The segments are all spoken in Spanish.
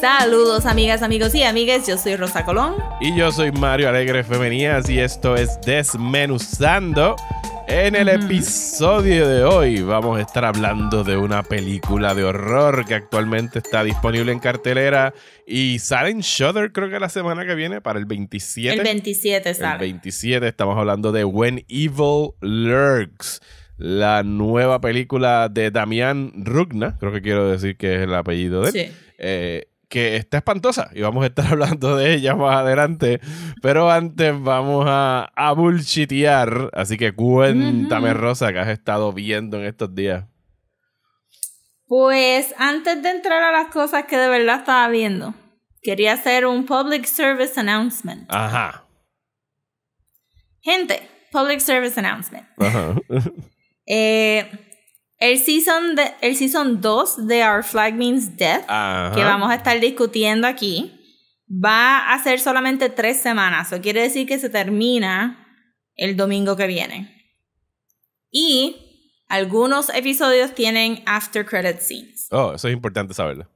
Saludos amigas, amigos y amigas, yo soy Rosa Colón. Y yo soy Mario Alegre Femenías y esto es Desmenuzando. En el episodio de hoy vamos a estar hablando de una película de horror que actualmente está disponible en cartelera y sale en Shudder creo que la semana que viene para el 27. El 27 sale. El 27 estamos hablando de When Evil Lurks la nueva película de Damián Rugna, creo que quiero decir que es el apellido de él. Eh, que está espantosa y vamos a estar hablando de ella más adelante. Pero antes vamos a, a bullshitear. Así que cuéntame, Rosa, qué has estado viendo en estos días. Pues antes de entrar a las cosas que de verdad estaba viendo, quería hacer un public service announcement. Ajá. Gente, public service announcement. Ajá. Eh, el season, el season 2 de Our Flag Means Death, que vamos a estar discutiendo aquí, va a ser solamente tres semanas. Eso quiere decir que se termina el domingo que viene. Y algunos episodios tienen after credit scenes. Oh, eso es importante saberlo.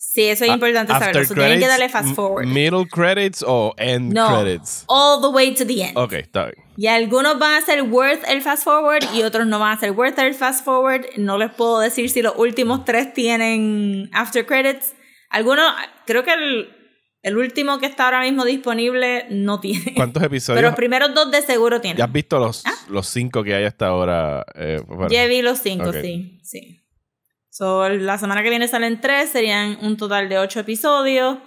Sí, eso es importante saberlo. tienen que darle fast forward. Middle credits o end credits. All the way to the end. Ok, está bien. Y algunos van a ser worth el fast forward y otros no van a ser worth el fast forward. No les puedo decir si los últimos tres tienen after credits. Algunos, creo que el, último que está ahora mismo disponible no tiene. ¿Cuántos episodios? Pero los primeros dos de seguro tienen. ¿Ya has visto los, ¿Ah? los cinco que hay hasta ahora? Eh, ya vi los cinco, sí. Sí. So, la semana que viene salen tres, serían un total de ocho episodios.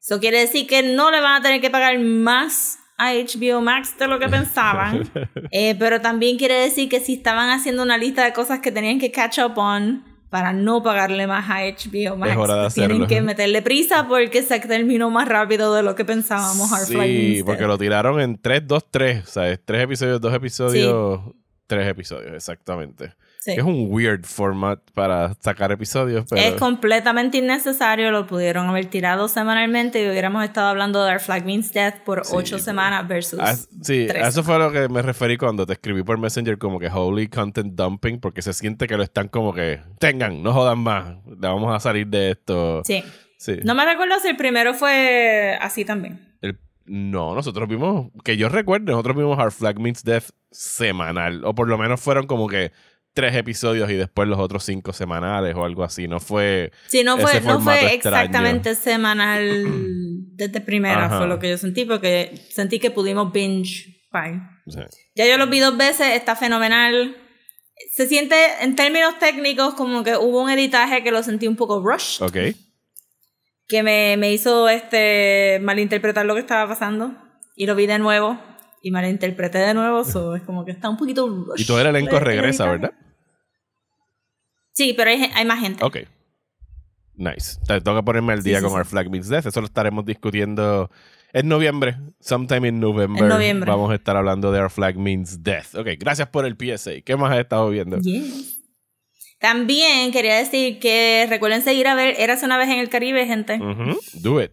Eso quiere decir que no le van a tener que pagar más a HBO Max de lo que pensaban. Eh, pero también quiere decir que si estaban haciendo una lista de cosas que tenían que catch up on para no pagarle más a HBO Max, tienen que meterle prisa porque se terminó más rápido de lo que pensábamos. Sí, porque lo tiraron en tres, dos, tres. O sea, es episodios, dos episodios, tres episodios, exactamente. Es un weird format para sacar episodios. Es completamente innecesario. Lo pudieron haber tirado semanalmente y hubiéramos estado hablando de Our Flag Means Death por ocho semanas versus. sí, eso fue a lo que me referí cuando te escribí por Messenger, como que holy content dumping, porque se siente que lo están como que tengan, no jodan más, vamos a salir de esto. Sí. No me recuerdo si el primero fue así también. No, nosotros vimos, que yo recuerdo, nosotros vimos Our Flag Means Death semanal, o por lo menos fueron como que tres episodios y después los otros cinco semanales o algo así. No fue. Sí, no fue, no fue exactamente semanal desde primera, fue lo que yo sentí, porque sentí que pudimos binge. Ya yo lo vi dos veces, está fenomenal. Se siente, en términos técnicos, como que hubo un editaje que lo sentí un poco rush Ok. Que me, me hizo este, malinterpretar lo que estaba pasando. Y lo vi de nuevo y malinterpreté de nuevo, es como que está un poquito Y todo el elenco regresa, ¿verdad? Sí, pero hay, más gente. Ok. Nice. Tengo que ponerme al día con Our Flag Means Death. Eso lo estaremos discutiendo en noviembre. Sometime in November. En noviembre. Vamos a estar hablando de Our Flag Means Death. Ok, gracias por el PSA. ¿Qué más has estado viendo? También quería decir que recuerden seguir a ver Eras una vez en el Caribe, gente. Do it.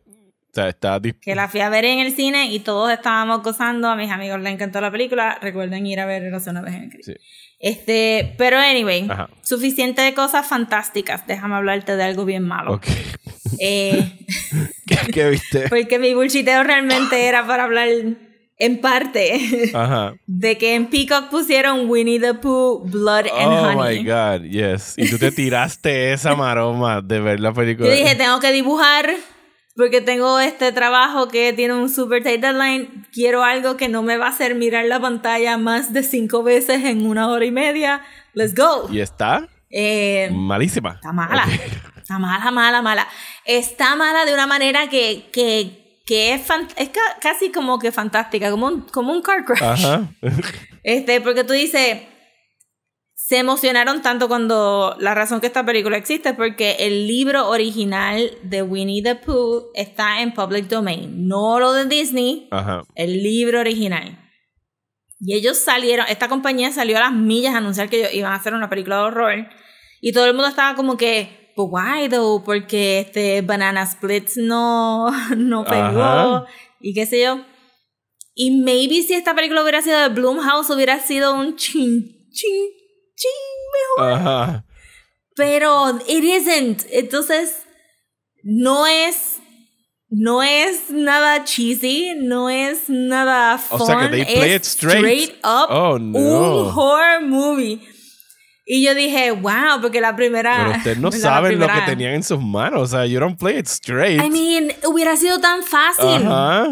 está que la fui a ver en el cine y todos estábamos gozando. A mis amigos les encantó la película. Recuerden ir a ver Eras una vez en el Caribe. Sí. Este, pero anyway, suficiente de cosas fantásticas. Déjame hablarte de algo bien malo. Eh, ¿Qué, viste? Porque mi bullshiteo realmente era para hablar en parte de que en Peacock pusieron Winnie the Pooh, Blood and oh Honey. Oh my God, yes. Y tú te tiraste esa maroma de ver la película. Yo dije, tengo que dibujar porque tengo este trabajo que tiene un super tight deadline, quiero algo que no me va a hacer mirar la pantalla más de cinco veces en una hora y media, let's go. Y está eh, malísima. Está mala. Está mala, mala, mala. Está mala de una manera que, que, que es, es casi como que fantástica, como un, como un car crash. este, porque tú dices se emocionaron tanto cuando la razón que esta película existe es porque el libro original de Winnie the Pooh está en public domain, no lo de Disney, el libro original. Y ellos salieron, esta compañía salió a las millas a anunciar que iban a hacer una película de horror y todo el mundo estaba como que, pues why though, porque este Banana Splits no, no pegó y qué sé yo. Y maybe si esta película hubiera sido de Bloomhouse hubiera sido un ching ching ching mejor. Pero it isn't. Entonces, no es. No es nada cheesy, no es nada fun. O sea que they play es it straight. up oh, no. un horror movie. Y yo dije, wow, porque la primera. Pero ustedes no saben lo que tenían en sus manos. O sea, you don't play it straight. I mean, hubiera sido tan fácil.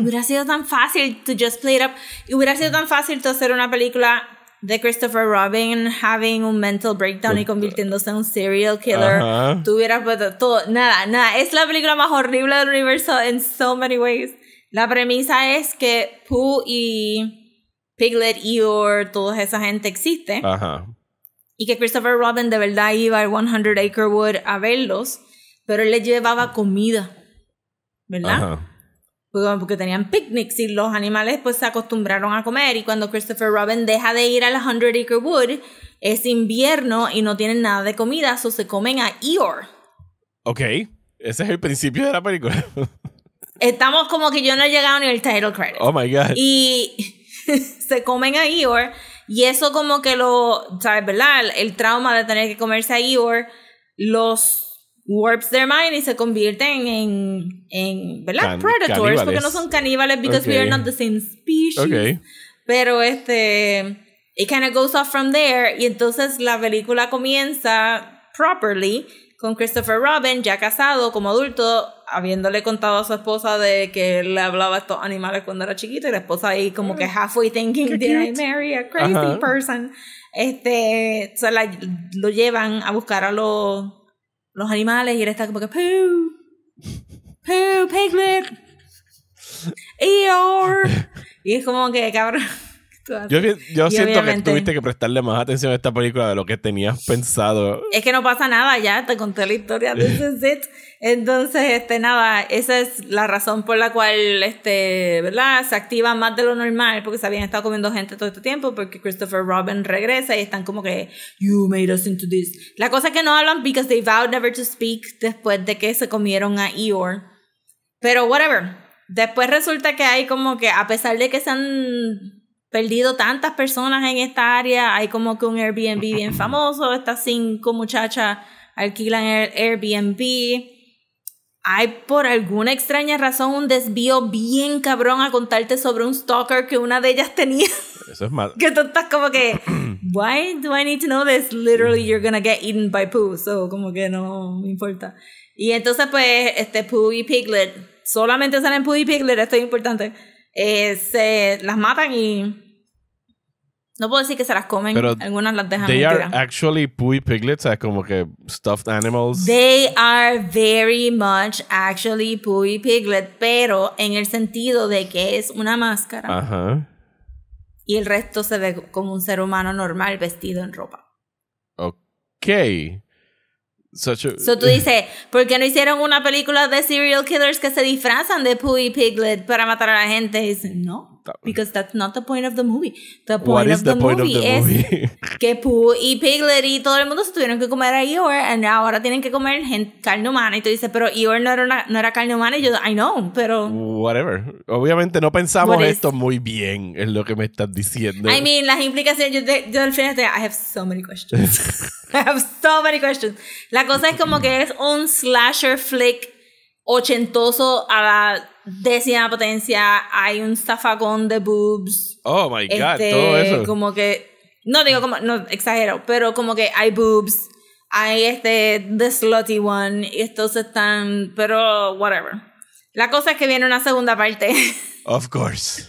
Hubiera sido tan fácil to just play it up. y Hubiera sido tan fácil to hacer una película de Christopher Robin having un mental breakdown y convirtiéndose en un serial killer. Uh Tuviera todo, nada, nada. Es la película más horrible del universo en so many ways. La premisa es que Pooh y Piglet, Eeyore, toda esa gente existe. Y que Christopher Robin de verdad iba al 100 Acre Wood a verlos, pero él llevaba comida, ¿verdad? porque tenían picnics y los animales pues se acostumbraron a comer y cuando Christopher Robin deja de ir a la Hundred Acre Wood es invierno y no tienen nada de comida, so se comen a Eeyore. Ok, ese es el principio de la película. Estamos como que yo no he llegado ni al title credit. Oh my god. Y se comen a Eeyore y eso como que lo, ¿sabes, verdad? El trauma de tener que comerse a Eeyore los warps their mind y se convierten en, en ¿verdad? predators, porque no son caníbales because we are not the same species. Pero este it kind of goes off from there y entonces la película comienza properly con Christopher Robin ya casado como adulto habiéndole contado a su esposa de que le hablaba a estos animales cuando era chiquito y la esposa ahí como que halfway thinking did I marry a crazy person este lo llevan a buscar a los los animales y él está como que poo, poo, piglet, Eeyore. Y es como que, cabrón. Yo, siento que tuviste que prestarle más atención a esta película de lo que tenías pensado. Es que no pasa nada, ya te conté la historia de Entonces, este, nada, esa es la razón por la cual, este, ¿verdad? Se activa más de lo normal porque se habían estado comiendo gente todo este tiempo porque Christopher Robin regresa y están como que, you made into this. La cosa es que no hablan because they vowed never to speak después de que se comieron a Eeyore. Pero whatever. Después resulta que hay como que, a pesar de que se han perdido tantas personas en esta área. Hay como que un Airbnb bien famoso. Estas cinco muchachas alquilan Airbnb. Hay por alguna extraña razón un desvío bien cabrón a contarte sobre un stalker que una de ellas tenía. Eso es malo. que tú estás como que, why do I need to know this? Literally you're mm. gonna get eaten by Pooh. So como que no me importa. Y entonces pues este Pooh y Piglet, solamente salen Pooh y Piglet, esto es importante eh, se las matan y no puedo decir que se las comen, algunas las dejan. They are actually pui piglets, como que stuffed animals. They are very much actually pui piglet, pero en el sentido de que es una máscara. Ajá. Y el resto se ve como un ser humano normal vestido en ropa. Ok. Such So tú dices, ¿por qué no hicieron una película de serial killers que se disfrazan de Pooh y Piglet para matar a la gente? Y dicen, no. Porque because that's not the point of the movie. The point, what of, the movie es que Pooh y Piglet y todo el mundo se tuvieron que comer a Eeyore y ahora tienen que comer carne humana. Y tú dices, pero Eeyore no era, no era carne humana. Y yo, I know, pero. Whatever. Obviamente no pensamos esto muy bien, es lo que me estás diciendo. I mean, las implicaciones. Yo, yo al final estoy, I have so many questions. I have so many questions. La cosa es como que es un slasher flick ochentoso a la décima potencia, hay un zafagón de boobs. Oh my god, este, todo eso. Como que no digo como no exagero, pero como que hay boobs, hay este the slutty one y estos están, pero whatever. La cosa es que viene una segunda parte. Of course.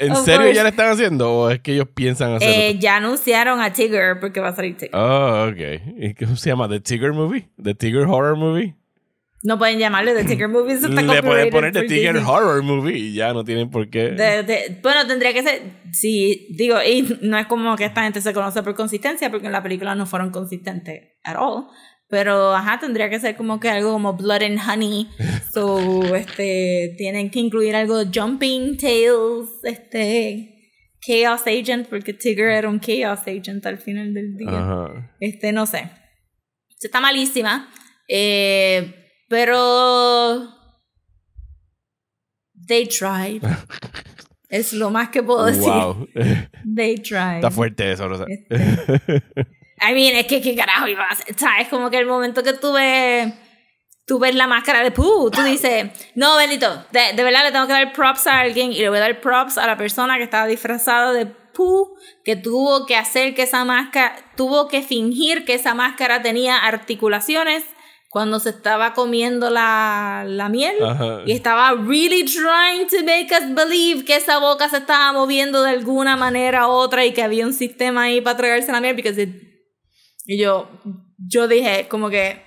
¿En serio ya la están haciendo o es que ellos piensan hacerlo? Eh, ya anunciaron a Tigger porque va a salir Tigger. Oh, ok. cómo se llama? ¿The Tigger Movie? ¿The Tigger Horror Movie? No pueden llamarle The Tigger Movie. Eso Le pueden poner The Tiger Horror Movie y ya no tienen por qué. bueno, tendría que ser. Sí, digo, y no es como que esta gente se conoce por consistencia, porque en la película no fueron consistentes at all. Pero, ajá, tendría que ser como que algo como Blood and Honey. So, este, tienen que incluir algo de Jumping tails este. Chaos Agent, porque Tigger era un Chaos Agent al final del día. Este, no sé. Está malísima. Eh pero. They tried. es lo más que puedo decir. Wow. They tried. Está fuerte eso, Rosa. Este. I mean, es que qué carajo iba a ¿Sabes? Como que el momento que tuve tú ves la máscara de Pooh, ¡uh! tú dices, no, bendito, de, verdad le tengo que dar props a alguien y le voy a dar props a la persona que estaba disfrazada de Pooh, que tuvo que hacer que esa máscara, tuvo que fingir que esa máscara tenía articulaciones cuando se estaba comiendo la, la miel y estaba really trying to make us believe que esa boca se estaba moviendo de alguna manera u otra y que había un sistema ahí para tragarse la miel porque y yo yo dije como que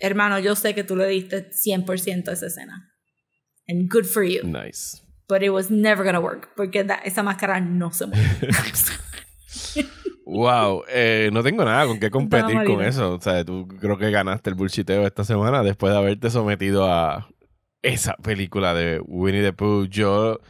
hermano yo sé que tú le diste 100% a esa escena and good for you nice but it was never gonna work porque esa máscara no se mueve Wow, eh, no tengo nada con qué competir con eso. O sea, tú creo que ganaste el bullshiteo esta semana después de haberte sometido a esa película de Winnie the Pooh. Yo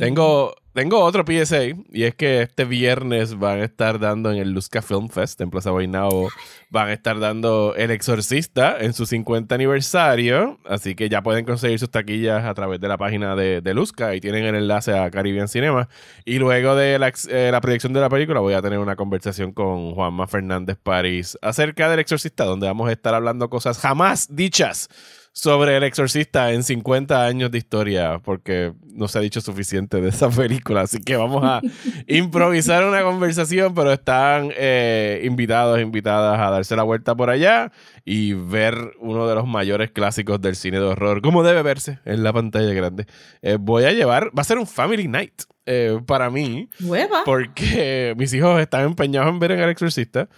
tengo tengo otro PSA y es que este viernes van a estar dando en el Luzca Film Fest en Plaza Guaynabo, van a estar dando El Exorcista en su 50 aniversario, así que ya pueden conseguir sus taquillas a través de la página de, de Luzca y tienen el enlace a Caribbean Cinema. Y luego de la, eh, la proyección de la película voy a tener una conversación con Juanma Fernández París acerca del Exorcista, donde vamos a estar hablando cosas jamás dichas sobre El Exorcista en 50 años de historia, porque no se ha dicho suficiente de esa película. Así que vamos a improvisar una conversación, pero están eh, invitados, invitadas a darse la vuelta por allá y ver uno de los mayores clásicos del cine de horror, como debe verse en la pantalla grande. Eh, voy a llevar, va a ser un Family Night. Eh, para mí, porque mis hijos están empeñados en ver en El Exorcista.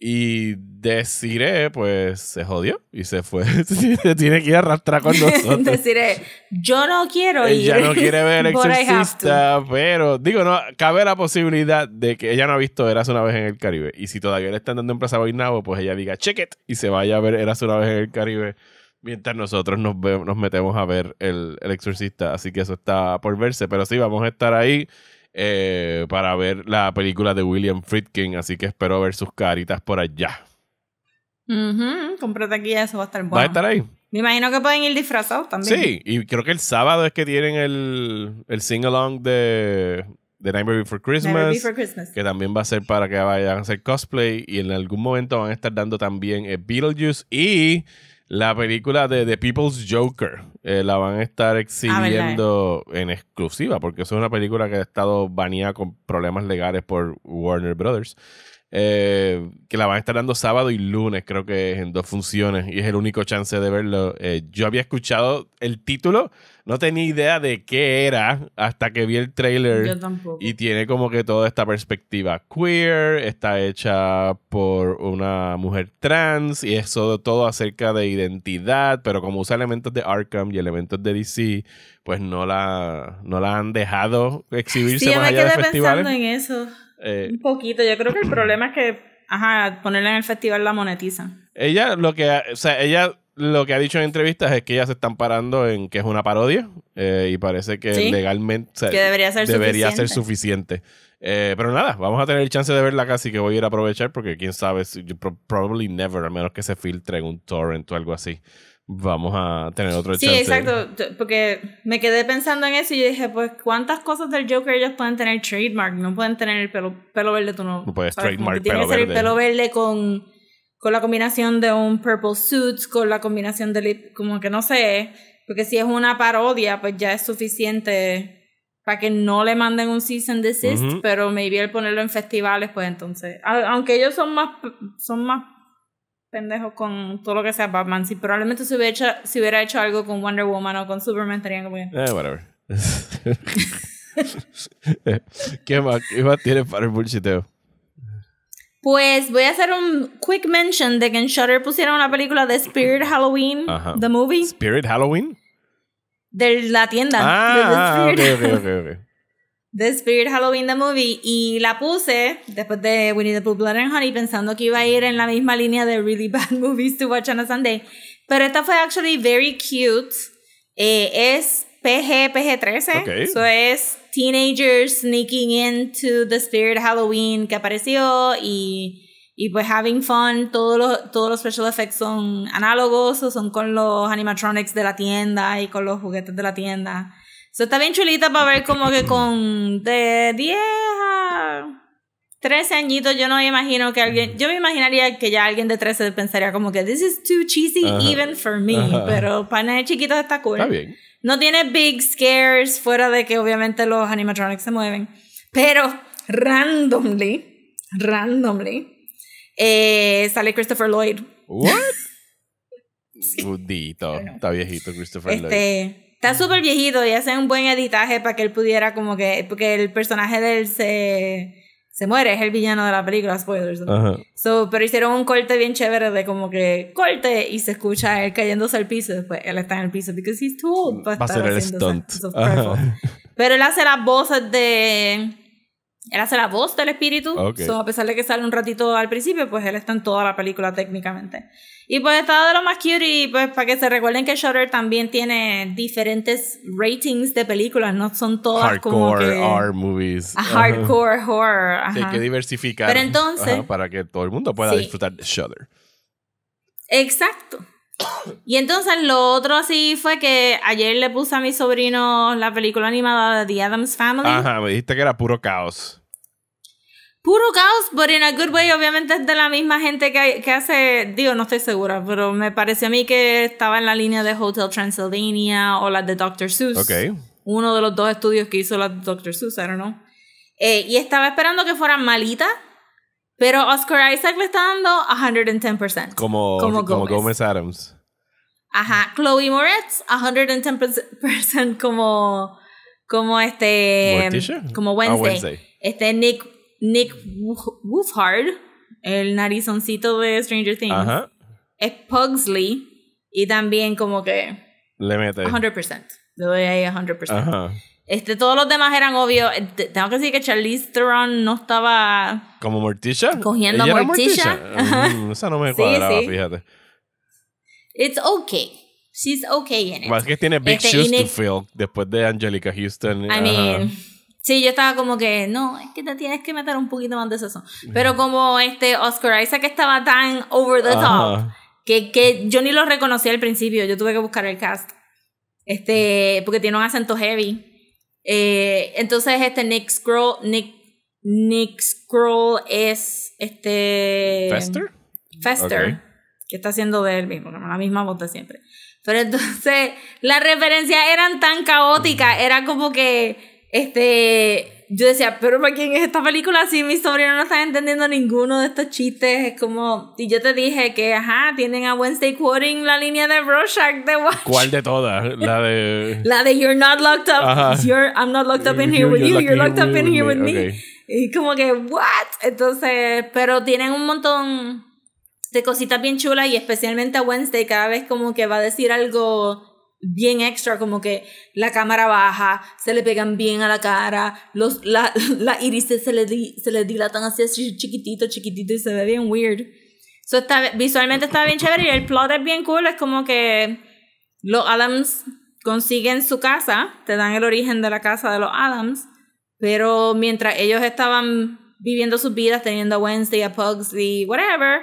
Y deciré, pues, se jodió y se fue. se tiene que ir a arrastrar con nosotros. Desiree, yo no quiero ir. Ella no quiere ver el Exorcista, pero... Digo, no, cabe la posibilidad de que ella no ha visto Eras una vez en el Caribe. Y si todavía le están dando en Plaza Guaynabo, pues ella diga, check it, y se vaya a ver Eras una vez en el Caribe mientras nosotros nos, nos metemos a ver el, el Exorcista. Así que eso está por verse. Pero sí, vamos a estar ahí eh, para ver la película de William Friedkin, así que espero ver sus caritas por allá. Comprate aquí eso, va a estar bueno. Va a estar ahí. Me imagino que pueden ir disfrazados también. Sí, y creo que el sábado es que tienen el, el sing-along de, de Nightmare Christmas, Before Christmas, que también va a ser para que vayan a hacer cosplay y en algún momento van a estar dando también Beetlejuice y la película de The People's Joker. Eh, la van a estar exhibiendo en exclusiva, porque eso es una película que ha estado baneada con problemas legales por Warner Brothers eh, que la van a estar dando sábado y lunes, creo que es en dos funciones, y es el único chance de verlo. Eh, yo había escuchado el título, no tenía idea de qué era hasta que vi el trailer. Y tiene como que toda esta perspectiva queer, está hecha por una mujer trans, y es todo acerca de identidad, pero como usa elementos de Arkham y elementos de DC, pues no la, no la han dejado exhibirse sí, más allá en eso. Eh, un poquito, yo creo que el problema es que, ajá, ponerla en el festival la monetiza Ella lo que, ha, sea, ella lo que ha dicho en entrevistas es que ya se están parando en que es una parodia eh, y parece que legalmente debería ser suficiente. Eh, pero nada, vamos a tener el chance de verla casi que voy a ir a aprovechar porque quién sabe, probably never, a menos que se filtre en un torrent o algo así vamos a tener otro sí, Sí, exacto, porque me quedé pensando en eso y dije, pues, ¿cuántas cosas del Joker ellos pueden tener trademark? No pueden tener el pelo, pelo verde, tú no. No puedes trademark pelo verde. que ser el pelo verde con, con la combinación de un purple suits con la combinación de como que no sé, porque si es una parodia, pues ya es suficiente para que no le manden un cease and desist, pero me pero maybe el ponerlo en festivales, pues entonces, aunque ellos son más, son más pendejo con todo lo que sea Batman. Si probablemente si hubiera hecho, algo con Wonder Woman o con Superman, estarían como. Eh, whatever. ¿Qué, más, ¿Qué más para el bullshiteo? Pues voy a hacer un quick mention de que en Shutter pusieron una película de Spirit Halloween, the movie. ¿Spirit Halloween? De la tienda. Ah, The Spirit Halloween the Movie y la puse después de Winnie the Pooh Blood and Honey pensando que iba a ir en la misma línea de Really Bad Movies to Watch on a Sunday. Pero esta fue actually very cute. Eh, es PG, PG-13. So es teenagers sneaking into the Spirit Halloween que apareció y, y pues having fun. Todos los, todos los special effects son análogos o son con los animatronics de la tienda y con los juguetes de la tienda está bien chulita para ver como que con de 10 a 13 añitos, yo no imagino que alguien, yo me imaginaría que ya alguien de 13 pensaría como que this is too cheesy even for me, pero para nadie chiquito está cool. Está bien. No tiene big scares fuera de que obviamente los animatronics se mueven, pero randomly, randomly, eh, sale Christopher Lloyd. What? sí. está viejito Christopher este, Está súper viejito y hace un buen editaje para que él pudiera como que... Porque el personaje de él se, se muere, es el villano de la película, spoilers. pero hicieron un corte bien chévere de como que corte y se escucha él cayéndose al piso. Después él está en el piso because he's too Va a ser el stunt. Pero él hace las voces de él hace la voz del espíritu. Ah, a pesar de que sale un ratito al principio, pues él está en toda la película técnicamente. Y pues está de lo más cute y pues para que se recuerden que Shutter también tiene diferentes ratings de películas, no son todas como que... Ah, hardcore movies. hardcore horror. hay que diversificar. Pero entonces... para que todo el mundo pueda disfrutar de Shutter. Exacto. Y entonces lo otro así fue que ayer le puse a mi sobrino la película animada de The Adams Family. Ajá, me dijiste que era puro caos puro caos, pero en a good way, obviamente es de la misma gente que, hace, digo, no estoy segura, pero me parece a mí que estaba en la línea de Hotel Transylvania o la de Dr. Seuss. Okay. Uno de los dos estudios que hizo la de Dr. Seuss, I don't know. Eh, y estaba esperando que fueran malita, pero Oscar Isaac le está dando 110%. Como, como, como Gomez. Adams. Ajá, Chloe Moretz, 110% como, como este, como ah, Wednesday. Este Nick Nick Wolfhard, el narizoncito de Stranger Things, es Pugsley y también como que... Le mete. 100%. Le doy ahí 100%. Ajá. Este, todos los demás eran obvios. Tengo que decir que Charlize Theron no estaba... ¿Como Morticia? Cogiendo a Morticia. Morticia. Mm, esa no me cuadraba, fíjate. It's okay. She's okay in it. Más que tiene big este, shoes to fill después de Angelica Houston. I mean... Sí, yo estaba como que, no, es que te tienes que meter un poquito más de eso. Pero como este Oscar Isaac estaba tan over the top, que, que yo ni lo reconocí al principio, yo tuve que buscar el cast. Este, porque tiene un acento heavy. Eh, entonces, este Nick Scroll, Nick, Nick Scroll es este... Fester. Fester. Que está haciendo de él mismo, la misma voz de siempre. Pero entonces, las referencias eran tan caóticas, era como que este, yo decía, pero ¿para quién es esta película? Si mi historia no está entendiendo ninguno de estos chistes, es como, y yo te dije que, ajá, tienen a Wednesday quoting la línea de Rorschach de Watch. ¿Cuál de todas? La de... la de You're not locked up, I'm not locked up in here with you, you're locked up in here with me. Y como que, what? Entonces, pero tienen un montón de cositas bien chulas y especialmente a Wednesday cada vez como que va a decir algo bien extra, como que la cámara baja, se le pegan bien a la cara, los, la, irises se le, se le dilatan así, así chiquitito, chiquitito y se ve bien weird. So está, visualmente está bien chévere y el plot es bien cool, es como que los Adams consiguen su casa, te dan el origen de la casa de los Adams, pero mientras ellos estaban viviendo sus vidas, teniendo a Wednesday, a Pugsley, whatever,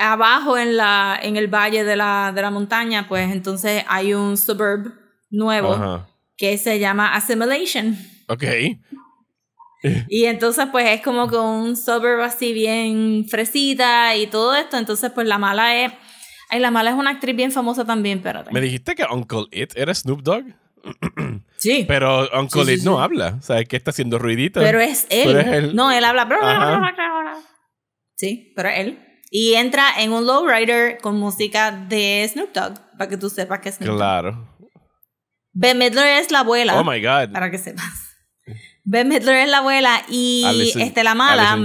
abajo en, la, en el valle de la, de la montaña, pues entonces hay un suburb nuevo que se llama Assimilation. Ok. y entonces pues es como que un suburb así bien fresita y todo esto. Entonces pues la mala es... Ay, la mala es una actriz bien famosa también, espérate. ¿Me dijiste que Uncle It era Snoop Dogg? sí. Pero Uncle It no habla. O sea, que está haciendo ruidito. Pero es él. No, él habla. Sí, pero es él. Y entra en un lowrider con música de Snoop Dogg, para que tú sepas que es Snoop Dogg. Claro. Ben Midler es la abuela. Oh my God. Para que sepas. Ben Midler es la abuela y este, la mala,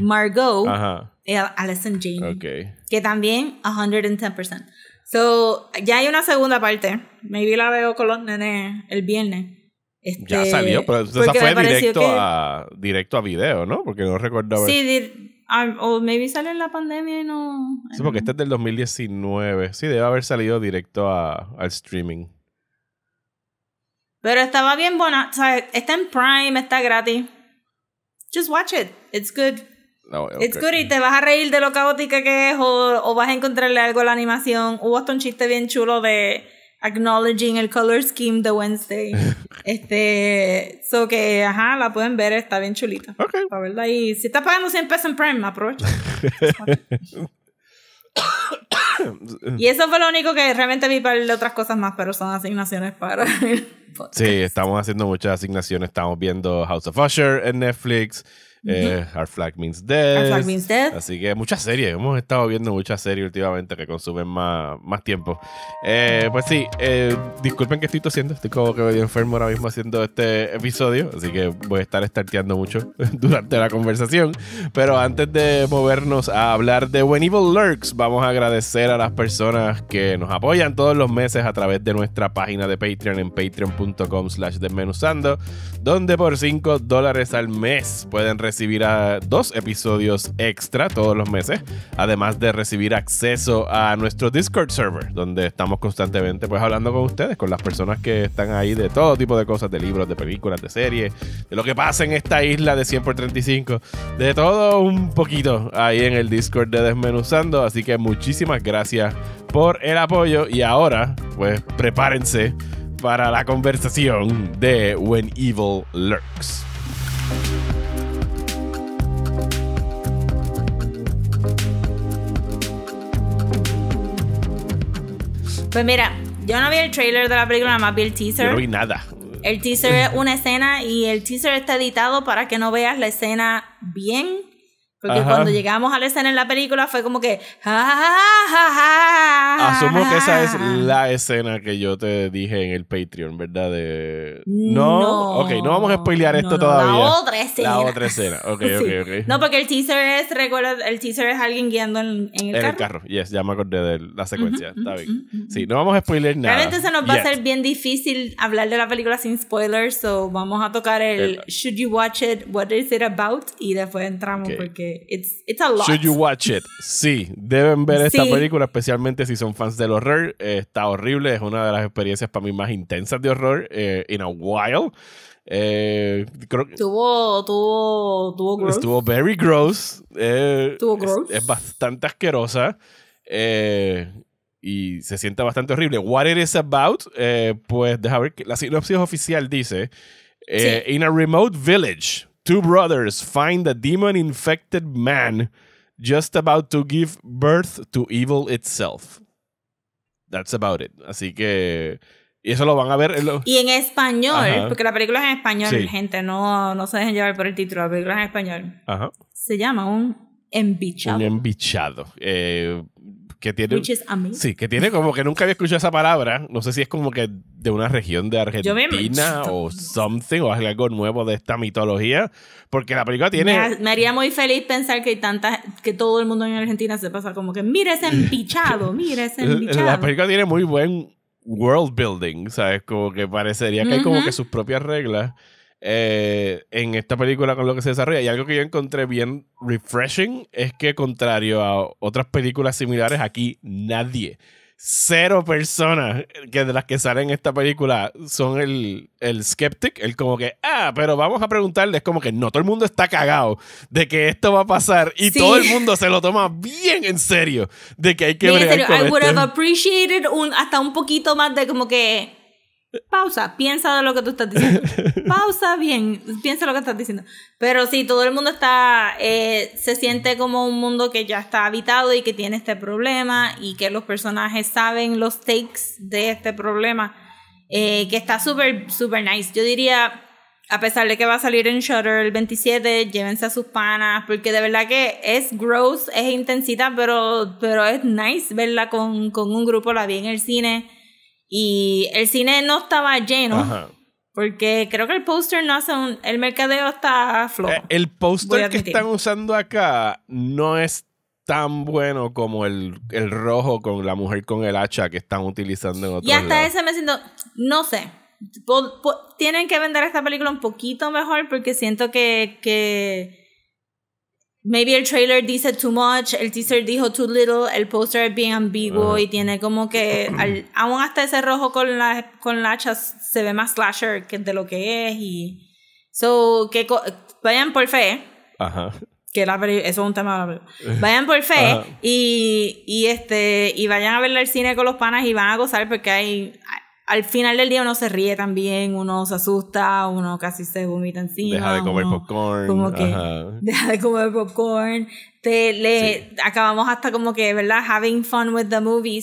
Margot, Ajá. Eh, Alison Jane. Okay. Que también 110%. So, ya hay una segunda parte. Maybe la veo con los el viernes. ya este, salió, pero esa fue directo, a, directo a video, ¿no? Porque no recuerdo haber... Sí, Ah, o maybe sale en la pandemia y no. Sí, porque este es del 2019. Sí, debe haber salido directo al streaming. Pero estaba bien buena. está en Prime, está gratis. Just watch it. It's good. Ah, it's good y te vas a reír de lo caótica que es o, o vas a encontrarle algo a la animación. Hubo hasta un chiste bien chulo de acknowledging el color scheme de Wednesday. este, so que, ajá, la pueden ver, está bien chulita. Ok. La verdad, y si estás pagando 100 pesos en Prime, aprovecha. y eso fue lo único que realmente vi para otras cosas más, pero son asignaciones para. sí, estamos haciendo muchas asignaciones. Estamos viendo House of Usher en Netflix. Eh, Our Flag Means Death. Así que muchas series. Hemos estado viendo muchas series últimamente que consumen más, más tiempo. Eh, pues sí, eh, disculpen que estoy tosiendo. Estoy como que medio enfermo ahora mismo haciendo este episodio. Así que voy a estar estarteando mucho durante la conversación. Pero antes de movernos a hablar de When Evil Lurks, vamos a agradecer a las personas que nos apoyan todos los meses a través de nuestra página de Patreon en patreon.com slash desmenuzando donde por 5 dólares al mes pueden recibir dos episodios extra todos los meses, además de recibir acceso a nuestro Discord server, donde estamos constantemente pues hablando con ustedes, con las personas que están ahí de todo tipo de cosas, de libros, de películas, de series, de lo que pasa en esta isla de 100 por 35, de todo un poquito ahí en el Discord de Desmenuzando, así que muchísimas gracias por el apoyo y ahora pues prepárense para la conversación de When Evil Lurks. Pues mira, yo no vi el trailer de la película, más vi el teaser. no vi nada. El teaser es una escena y el teaser está editado para que no veas la escena bien porque cuando llegamos a la escena en la película fue como que... Asumo que esa es la escena que yo te dije en el Patreon, ¿verdad? Mm, ¿No? no ok, no vamos a spoilear esto todavía. La otra escena. La otra escena. Ok, ok, ok. No, porque el teaser es, recuerda, el teaser es alguien guiando en, el carro. En el carro, yes, ya me acordé de la secuencia. Está bien. sí, no vamos a spoilear nada. Realmente se nos va a ser bien difícil hablar de la película sin spoilers, so vamos a tocar el, Should you watch it? What is it about? Y después entramos porque it's, a lot. Should you watch it? Sí, deben ver esta película, especialmente si son fans del horror. Eh, está horrible, es una de las experiencias para mí más intensas de horror eh, in a while. Eh, tuvo, Estuvo very gross. Eh, es, bastante asquerosa. y se sienta bastante horrible. What it is about, pues deja ver la sinopsis oficial dice: In a remote village, Two brothers find a demon infected man just about to give birth to evil itself. That's about it. Así que. Y eso lo van a ver. Y en español, porque la película es en español, gente, no, no se dejen llevar por el título, la película es en español. Ajá. Se llama un embichado. Un embichado. Eh, que tiene. sí, que tiene como que nunca había escuchado esa palabra. No sé si es como que de una región de Argentina o something, o algo nuevo de esta mitología. Porque la película tiene. Me, haría muy feliz pensar que tantas que todo el mundo en Argentina se pasa como que, mire ese empichado, mire ese empichado. La película tiene muy buen world building, ¿sabes? Como que parecería que hay como que sus propias reglas. Eh, en esta película con lo que se desarrolla. Y algo que yo encontré bien refreshing es que, contrario a otras películas similares, aquí nadie, cero personas que de las que salen en esta película son el, el skeptic, el como que, ah, pero vamos a preguntarles, como que no, todo el mundo está cagado de que esto va a pasar y todo el mundo se lo toma bien en serio de que hay que ver. I would appreciated un, hasta un poquito más de como que Pausa, piensa de lo que tú estás diciendo. Pausa bien, piensa lo que estás diciendo. Pero sí, todo el mundo está, eh, se siente como un mundo que ya está habitado y que tiene este problema y que los personajes saben los takes de este problema, eh, que está súper, súper nice. Yo diría, a pesar de que va a salir en Shutter el 27, llévense a sus panas, porque de verdad que es gross, es intensita, pero, pero es nice verla con, con un grupo, la vi en el cine y el cine no estaba lleno. Porque creo que el póster no hace un... El mercadeo está flojo. Eh, el póster que están usando acá no es tan bueno como el, rojo con la mujer con el hacha que están utilizando en otros Y hasta ese me siento... No sé. tienen que vender esta película un poquito mejor porque siento que Maybe el trailer dice too much, el teaser dijo too little, el poster es bien ambiguo y tiene como que, aún hasta ese rojo con, la, con se ve más slasher que de lo que es y... So, que vayan por fe. Ajá. Que la, eso es un tema. Vayan por fe y, y, este, y vayan a ver el cine con los panas y van a gozar porque hay, al final del día uno se ríe también, uno se asusta, uno casi se vomita encima. Deja de comer popcorn. Como que deja de comer popcorn. le, Acabamos hasta como que, ¿verdad? Having fun with the movie.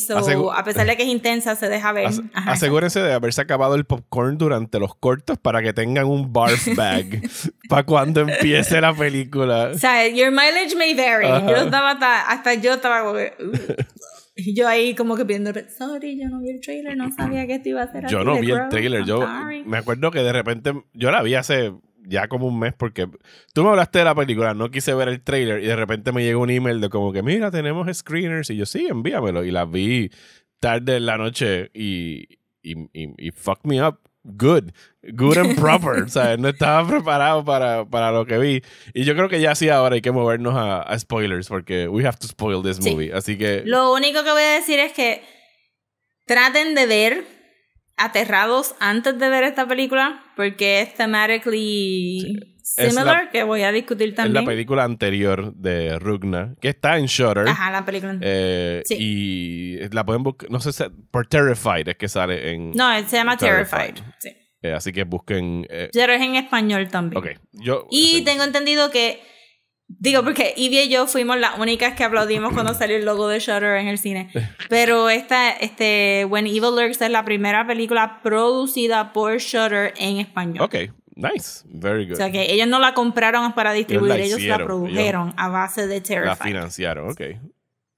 a pesar de que es intensa, se deja ver. asegúrense de haberse acabado el popcorn durante los cortos para que tengan un barf bag para cuando empiece la película. O sea, your mileage may vary. Yo estaba hasta, hasta yo estaba como que... Uh. yo ahí como que pidiendo, sorry, yo no vi el trailer, no sabía que esto iba a ser Yo no vi el trailer, yo me acuerdo que de repente, yo la vi hace ya como un mes porque tú me hablaste de la película, no quise ver el trailer y de repente me llegó un email de como que, mira, tenemos screeners y yo sí, envíamelo y la vi tarde en la noche y fuck me up good, good and proper. o sea, no estaba preparado para, para lo que vi. Y yo creo que ya sí ahora hay que movernos a, spoilers porque we have to spoil this movie. Así que... Lo único que voy a decir es que traten de ver aterrados antes de ver esta película porque es thematically... Similar, que voy a discutir también. Es la película anterior de Rugna, que está en Shutter. Ajá, la película. Eh, sí. Y la pueden buscar, no sé, por Terrified es que sale en... No, se llama Terrified, sí. Eh, así que busquen... Eh, Pero es en español también. Okay. Yo, y tengo entendido que... Digo, porque Ivy y yo fuimos las únicas que aplaudimos cuando salió el logo de Shutter en el cine. Pero esta, este, When Evil Lurks es la primera película producida por Shutter en español. Ok, Nice, very good. O sea que ellos no la compraron para distribuir, ellos la, produjeron a base de terror. La financiaron, ok.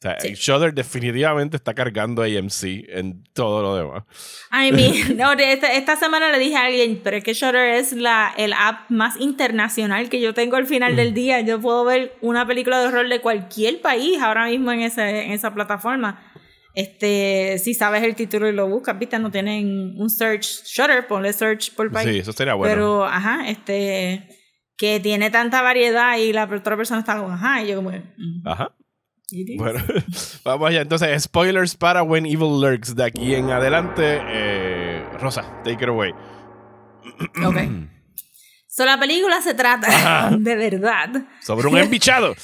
O sea, definitivamente está cargando AMC en todo lo demás. I mean, esta, semana le dije a alguien, pero es que Shudder es la el app más internacional que yo tengo al final del mm. día. Yo puedo ver una película de horror de cualquier país ahora mismo en, ese, en esa plataforma. Este, si sabes el título y lo buscas, viste, no tienen un search shutter, ponle search por país. Sí, eso sería bueno. Pero, ajá, este, que tiene tanta variedad y la otra persona está como, ajá, y yo como, mm". ajá. Bueno, vamos allá. Entonces, spoilers para When Evil Lurks de aquí en adelante. Eh, Rosa, take it away. Ok. So, la película se trata, de verdad. Sobre un embichado.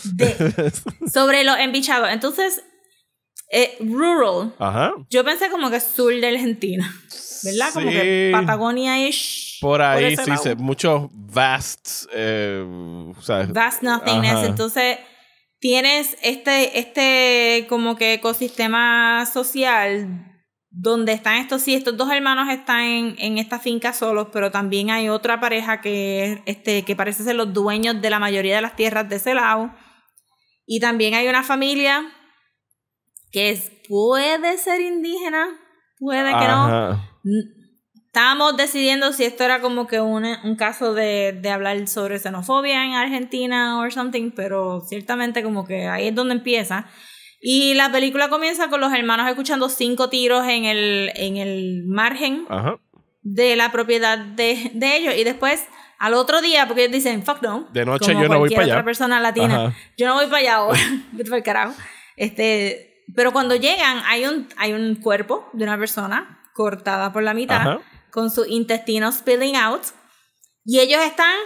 sobre lo embichados. Entonces, eh, rural. Yo pensé como que sur de Argentina. ¿Verdad? Como que Patagonia-ish. Por ahí, sí, muchos vast. Eh, vast nothingness. Entonces, tienes este, este como que ecosistema social donde están estos, sí, estos dos hermanos están en, esta finca solos, pero también hay otra pareja que, este, que parece ser los dueños de la mayoría de las tierras de ese lado. Y también hay una familia que puede ser indígena, puede que no. Estábamos decidiendo si esto era como que un, un caso de, de, hablar sobre xenofobia en Argentina o something, pero ciertamente como que ahí es donde empieza. Y la película comienza con los hermanos escuchando cinco tiros en el, en el margen de la propiedad de, de ellos y después al otro día, porque ellos dicen, fuck no. De noche yo no voy para allá. otra persona latina. Yo no voy para allá ahora. carajo. Este, pero cuando llegan, hay un, hay un cuerpo de una persona cortada por la mitad, con su intestino spilling out, y ellos están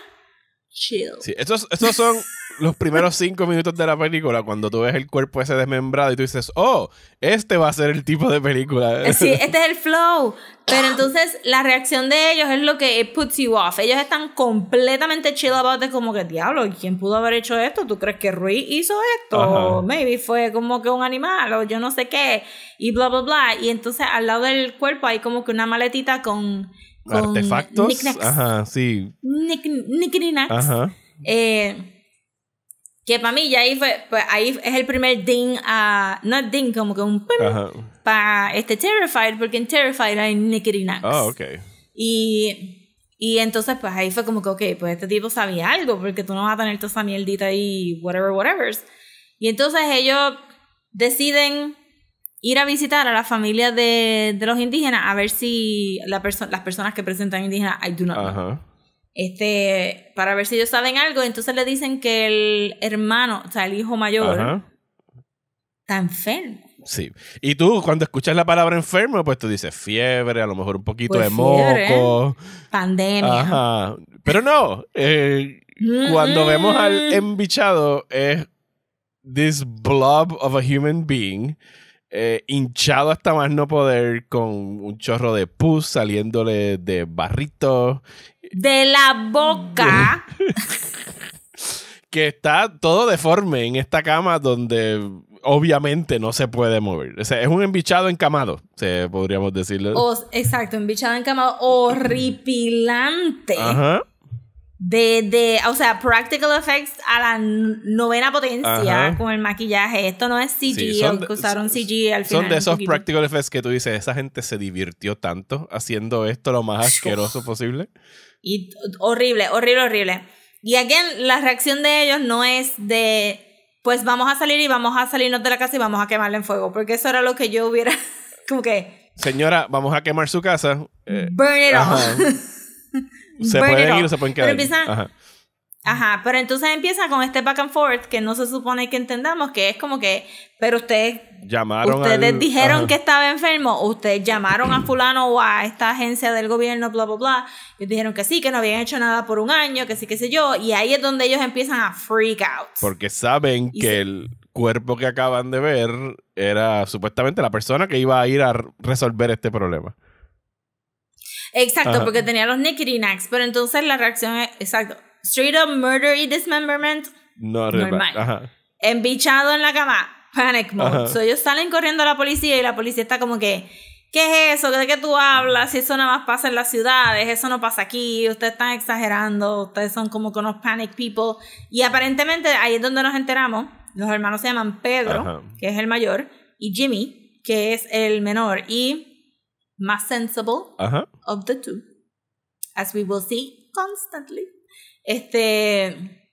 chill. Sí, estos, estos son los primeros cinco minutos de la película cuando tú ves el cuerpo ese desmembrado y tú dices, oh, este va a ser el tipo de película. Eh, sí, este es el flow. Pero ah. entonces la reacción de ellos es lo que it puts you off. Ellos están completamente chill about it, como que diablo, ¿quién pudo haber hecho esto? ¿Tú crees que Ruiz hizo esto? Maybe fue como que un animal o yo no sé qué. Y bla, bla, bla. Y entonces al lado del cuerpo hay como que una maletita con artefactos. Ajá, sí. Knick, Ajá. Eh, que para mí ya ahí fue, pues ahí es el primer ding a, ah, no ding, como que un para este Terrified, porque en Terrified hay knickknacks. Ah, oh, ok. Y, y entonces pues ahí fue como que, ok, pues este tipo sabía algo, porque tú no vas a tener toda esa mierdita ahí, whatever, whatever. Y entonces ellos deciden ir a visitar a la familia de, los indígenas a ver si la las personas que presentan indígenas, I do not know. Este, para ver si ellos saben algo, entonces le dicen que el hermano, o sea, el hijo mayor, está enfermo. Sí. Y tú, cuando escuchas la palabra enfermo, pues tú dices fiebre, a lo mejor un poquito pues de moco. ¿eh? Pandemia. Ajá. Pero no, eh, cuando vemos al embichado es this blob of a human being eh, hinchado hasta más no poder, con un chorro de pus saliéndole de barrito De la boca. que está todo deforme en esta cama donde obviamente no se puede mover. O es un embichado encamado, podríamos decirlo. exacto, embichado encamado horripilante. Ajá de, de, o sea, practical effects a la novena potencia con el maquillaje. Esto no es CG, usaron CG al final. Son de esos practical effects que tú dices, esa gente se divirtió tanto haciendo esto lo más asqueroso posible. Y horrible, horrible, horrible. Y aquí la reacción de ellos no es de, pues vamos a salir y vamos a salirnos de la casa y vamos a quemarle en fuego, porque eso era lo que yo hubiera, como que... Señora, vamos a quemar su casa. Eh, Burn it Se pueden ir o se pueden quedar. ajá. ajá. pero entonces empieza con este back and forth que no se supone que entendamos, que es como que, pero ustedes llamaron ustedes dijeron que estaba enfermo, ustedes llamaron a fulano o a esta agencia del gobierno, bla, bla, bla, y dijeron que sí, que no habían hecho nada por un año, que sí, que sé yo, y ahí es donde ellos empiezan a freak out. Porque saben que el cuerpo que acaban de ver era supuestamente la persona que iba a ir a resolver este problema. Exacto, porque tenía los Nickety Knacks, pero entonces la reacción es, exacto, straight up murder y dismemberment, no normal. Ajá. Embichado en la cama, panic mode. ellos salen corriendo a la policía y la policía está como que, ¿qué es eso? ¿De qué tú hablas? Si eso nada más pasa en las ciudades, eso no pasa aquí, ustedes están exagerando, ustedes son como con los panic people. Y aparentemente ahí es donde nos enteramos, los hermanos se llaman Pedro, que es el mayor, y Jimmy, que es el menor, y más sensible de of the two, as we will see constantly. Este,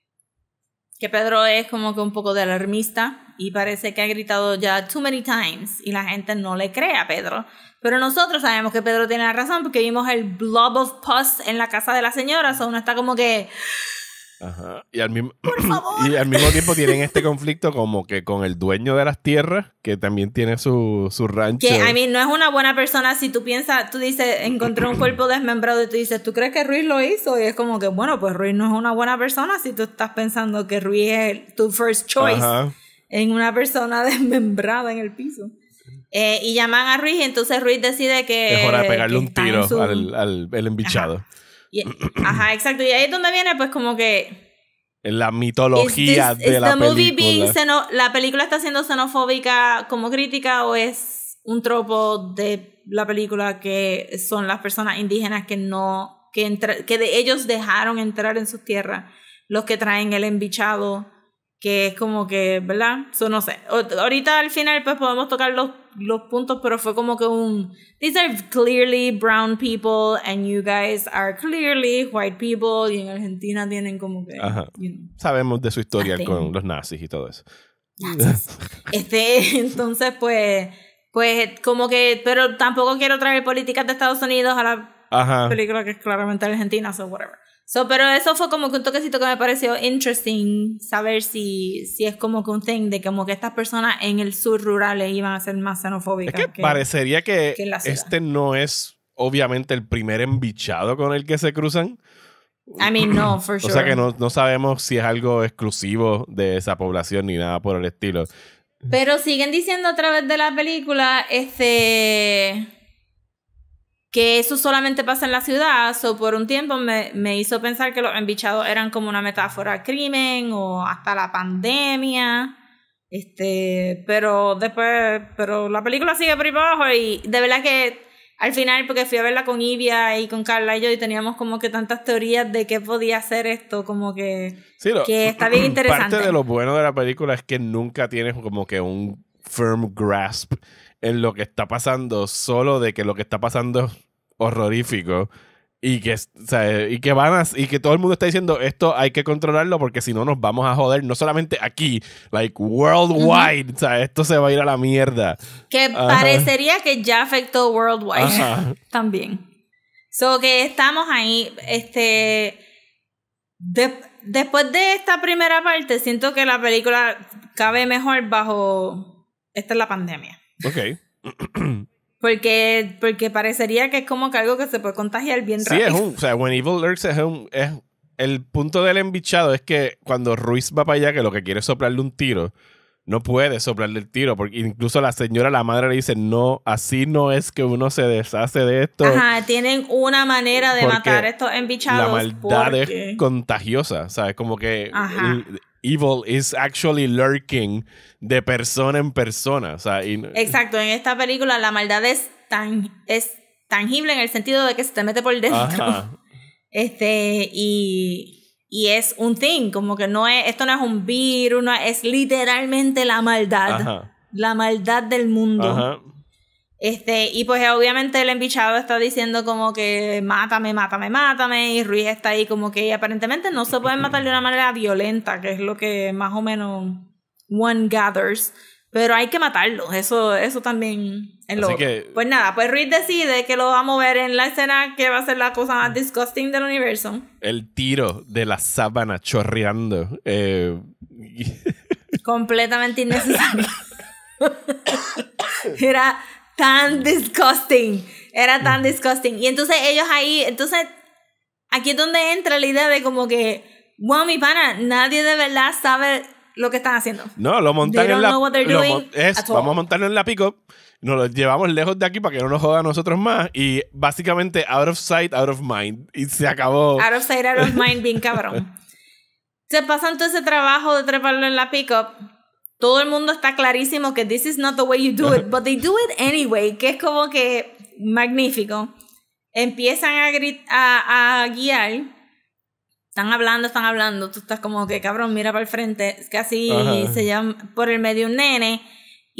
que Pedro es como que un poco de alarmista y parece que ha gritado ya too many times y la gente no le cree a Pedro. Pero nosotros sabemos que Pedro tiene la razón porque vimos el blob of pus en la casa de la señora, o sea, uno está como que... Y, al mismo, y al mismo tiempo tienen este conflicto como que con el dueño de las tierras, que también tiene su, rancho. Que, a mí no es una buena persona si tú piensas, tú dices, encontré un cuerpo desmembrado y tú dices, ¿tú crees que Ruiz lo hizo? Y es como que, bueno, pues Ruiz no es una buena persona si tú estás pensando que Ruiz es tu first choice en una persona desmembrada en el piso. Eh, y llaman a Ruiz y entonces Ruiz decide que... Es hora de pegarle un tiro al, al el embichado ajá, exacto. Y ahí es donde viene, pues, como que. La mitología de la película. ¿La película está siendo xenofóbica como crítica o es un tropo de la película que son las personas indígenas que no. que, que ellos dejaron entrar en sus tierras, los que traen el embichado que es como que, ¿verdad? no sé. ahorita al final pues podemos tocar los, los puntos, pero fue como que un... These are clearly brown people and you guys are clearly white people y en Argentina tienen como que... Sabemos de su historia con los nazis y todo eso. este, entonces pues, pues como que, pero tampoco quiero traer políticas de Estados Unidos a la película que es claramente argentina, so whatever. So, pero eso fue como que un toquecito que me pareció interesting saber si, si es como que un thing de como que estas personas en el sur rural iban a ser más xenofóbicas. que, parecería que, este no es obviamente el primer embichado con el que se cruzan. I mean, no, for sure. O sea que no sabemos si es algo exclusivo de esa población ni nada por el estilo. Pero siguen diciendo a través de la película, este que eso solamente pasa en la ciudad, o por un tiempo me, me, hizo pensar que los embichados eran como una metáfora al crimen o hasta la pandemia. Este, pero después, pero la película sigue por ahí abajo y de verdad que al final, porque fui a verla con Ivia y con Carla y yo, y teníamos como que tantas teorías de qué podía hacer esto, como que, que está bien interesante. Parte de lo bueno de la película es que nunca tienes como que un firm grasp en lo que está pasando, solo de que lo que está pasando es horrorífico. Y que, o sea, y que van y que todo el mundo está diciendo esto hay que controlarlo porque si no nos vamos a joder no solamente aquí like worldwide o sea esto se va a ir a la mierda que parecería que ya afectó worldwide también so que estamos ahí este después de esta primera parte siento que la película cabe mejor bajo esta es la pandemia Ok. Porque, porque parecería que es como que algo que se puede contagiar bien rápido. Sí, es un. O sea, When Evil Lurks es un. Es, el punto del embichado es que cuando Ruiz va para allá, que lo que quiere es soplarle un tiro, no puede soplarle el tiro. Porque incluso la señora, la madre, le dice: No, así no es que uno se deshace de esto. Ajá, tienen una manera de matar a estos embichados. La maldad es contagiosa. sabes como que. Ajá evil is actually lurking de persona en persona. Exacto, en esta película la maldad es, tan, es tangible en el sentido de que se te mete por dentro. Este, y, es un thing, como que no es, esto no es un virus, es, literalmente la maldad. La maldad del mundo. Este, y pues obviamente el embichado está diciendo como que mátame, mátame, mátame. Y Ruiz está ahí como que aparentemente no se pueden matar de una manera violenta, que es lo que más o menos one gathers. Pero hay que matarlo eso, eso también es lo que... Pues nada, pues Ruiz decide que lo va a mover en la escena que va a ser la cosa más disgusting del universo. El tiro de la sábana chorreando. Eh, Completamente innecesario. Era tan disgusting. Era tan disgusting. Y entonces ellos ahí, entonces aquí es donde entra la idea de como que, wow, mi pana, nadie de verdad sabe lo que están haciendo. No, lo montan en la vamos a montarlo en la pickup nos lo llevamos lejos de aquí para que no nos joda a nosotros más y básicamente out of sight, out of mind y se acabó. Out of sight, out of mind, bien cabrón. se pasan todo ese trabajo de treparlo en la pickup todo el mundo está clarísimo que this is not the way you do it, but they do it anyway, que es como que magnífico. Empiezan a, a guiar están hablando, están hablando, tú estás como que cabrón, mira para el frente, es se llama por el medio un nene.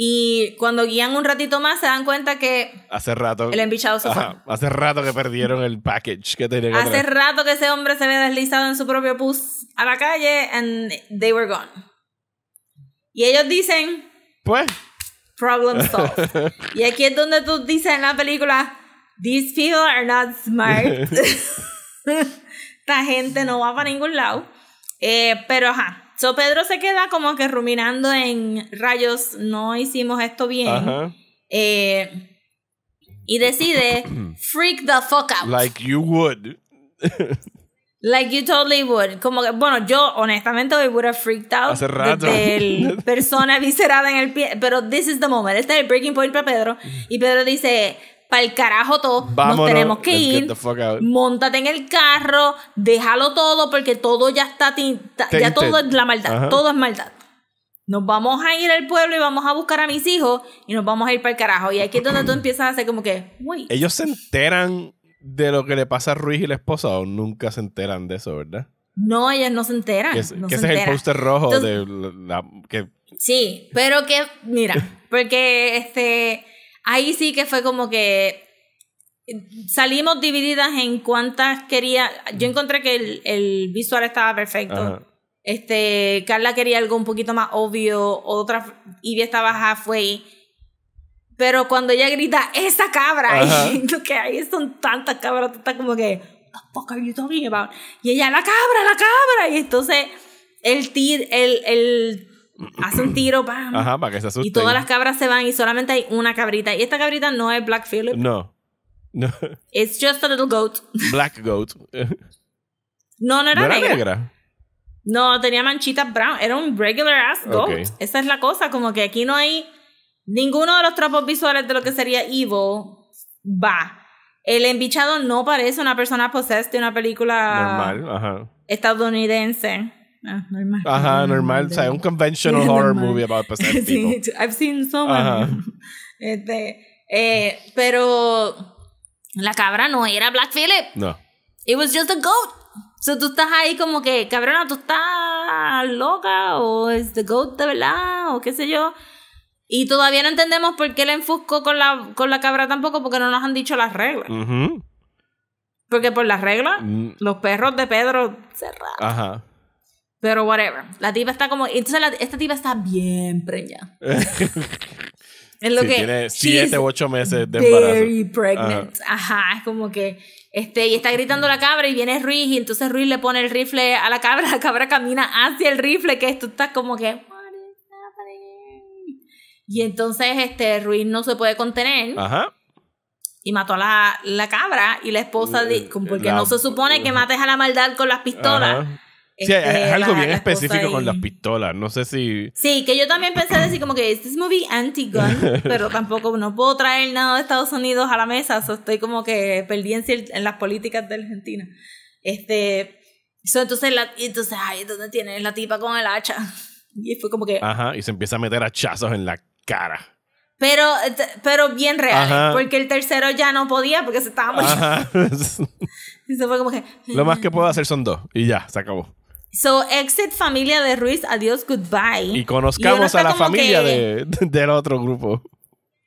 Y cuando guían un ratito más se dan cuenta que hace rato el embichado se Hace rato que perdieron el package que tenían. Hace rato que ese hombre se había deslizado en su propio bus a la calle and they were gone. Y ellos dicen, pues, problem solved. y aquí es donde tú dices en la película, these people are not smart. Esta gente no va para ningún lado. Eh, pero ajá. So Pedro se queda como que ruminando en rayos, no hicimos esto bien. Eh, y decide freak the fuck out. Like you would. Like you totally would. Como que, bueno, yo honestamente me would freaked out. Hace rato. persona viscerada en el pie. Pero this is the moment. Este es el breaking point para Pedro. Y Pedro dice, para el carajo todo, nos tenemos que ir. Montate en el carro, déjalo todo porque todo ya está ya todo es la maldad, todo es maldad. Nos vamos a ir al pueblo y vamos a buscar a mis hijos y nos vamos a ir para el carajo. Y aquí es donde tú empiezas a hacer como que, uy. Ellos se enteran de lo que le pasa a Ruiz y la esposa o nunca se enteran de eso, ¿verdad? No, ellas no se enteran. ese es el póster rojo de la, Sí, pero que, mira, porque este, ahí sí que fue como que salimos divididas en cuántas quería. Yo encontré que el, visual estaba perfecto. Este, Carla quería algo un poquito más obvio, otra, Ivy estaba halfway pero cuando ella grita, esa cabra, lo que hay son tantas cabras, Está como que, What the fuck are you about? Y ella, la cabra, la cabra. Y entonces, el el, hace un tiro, bam. Ajá, para que se asusten. Y todas las cabras se van y solamente hay una cabrita. Y esta cabrita no es Black Phillip. No. No. It's just a little goat. Black goat. no, no era, ¿No negra? No, tenía manchitas brown. Era un regular ass goat. Esa es la cosa, como que aquí no hay Ninguno de los tropos visuales de lo que sería evil va. El embichado no parece una persona poseída de una película estadounidense. normal. Ajá, ah, normal. O sea, un conventional horror movie about possessed people. I've seen so many. Este, eh, pero la cabra no era Black Phillip. No. It was just a goat. So tú estás ahí como que, cabrón, tú estás loca o es the goat de verdad o qué sé yo. Y todavía no entendemos por qué le enfuscó con la, cabra tampoco, porque no nos han dicho las reglas. Porque por las reglas, mm. los perros de Pedro cerraron. Ajá. Pero whatever. La tipa está como. Entonces, esta tipa está bien preñada. es lo que. Tiene siete u ocho meses de embarazo. Very pregnant. Ajá. Es como que. Este, y está gritando la cabra y viene Ruiz y entonces Ruiz le pone el rifle a la cabra, la cabra camina hacia el rifle, que esto está como que, y entonces este Ruiz no se puede contener. Ajá. Y mató a la, la cabra y la esposa, porque no se supone que mates a la maldad con las pistolas. sí, este, es algo bien específico con las pistolas. No sé si. Sí, que yo también pensé decir como que es this movie anti-gun, pero tampoco no puedo traer nada de Estados Unidos a la mesa. estoy como que perdí en, las políticas de Argentina. Este. entonces, la, entonces, ay, ¿dónde tienen la tipa con el hacha? Y fue como que. Ajá, y se empieza a meter hachazos en la cara. Pero, eh, pero bien real. porque el tercero ya no podía porque se estaba Lo más ah". que puedo hacer son dos y ya, se acabó. So, exit familia de Ruiz, adiós, goodbye. Y conozcamos a la familia del otro grupo.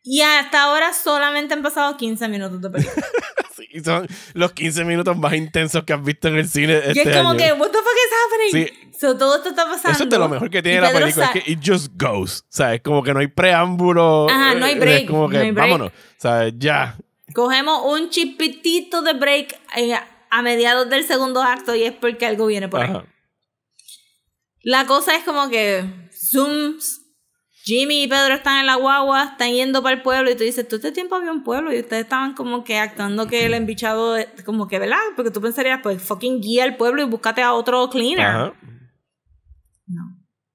Y hasta ahora solamente han pasado 15 minutos de película. y son los 15 minutos más intensos que has visto en el cine. y es este como que, what the fuck is happening? todo esto está pasando. Eso es de lo mejor que tiene la película, es que it just goes. es Como que no hay preámbulo. Ajá, no hay break. Es como que, no break. vámonos. Ya. Cogemos un chipitito de break eh, a mediados del segundo acto y es porque algo viene por ahí. La cosa es como que zooms Jimmy y Pedro están en la guagua, están yendo para el pueblo y tú dices, todo este tiempo había un pueblo y ustedes estaban como que actuando que el embichado, eh, como que, ¿verdad? Porque tú pensarías, pues fucking guía al pueblo y búscate a otro cleaner. No,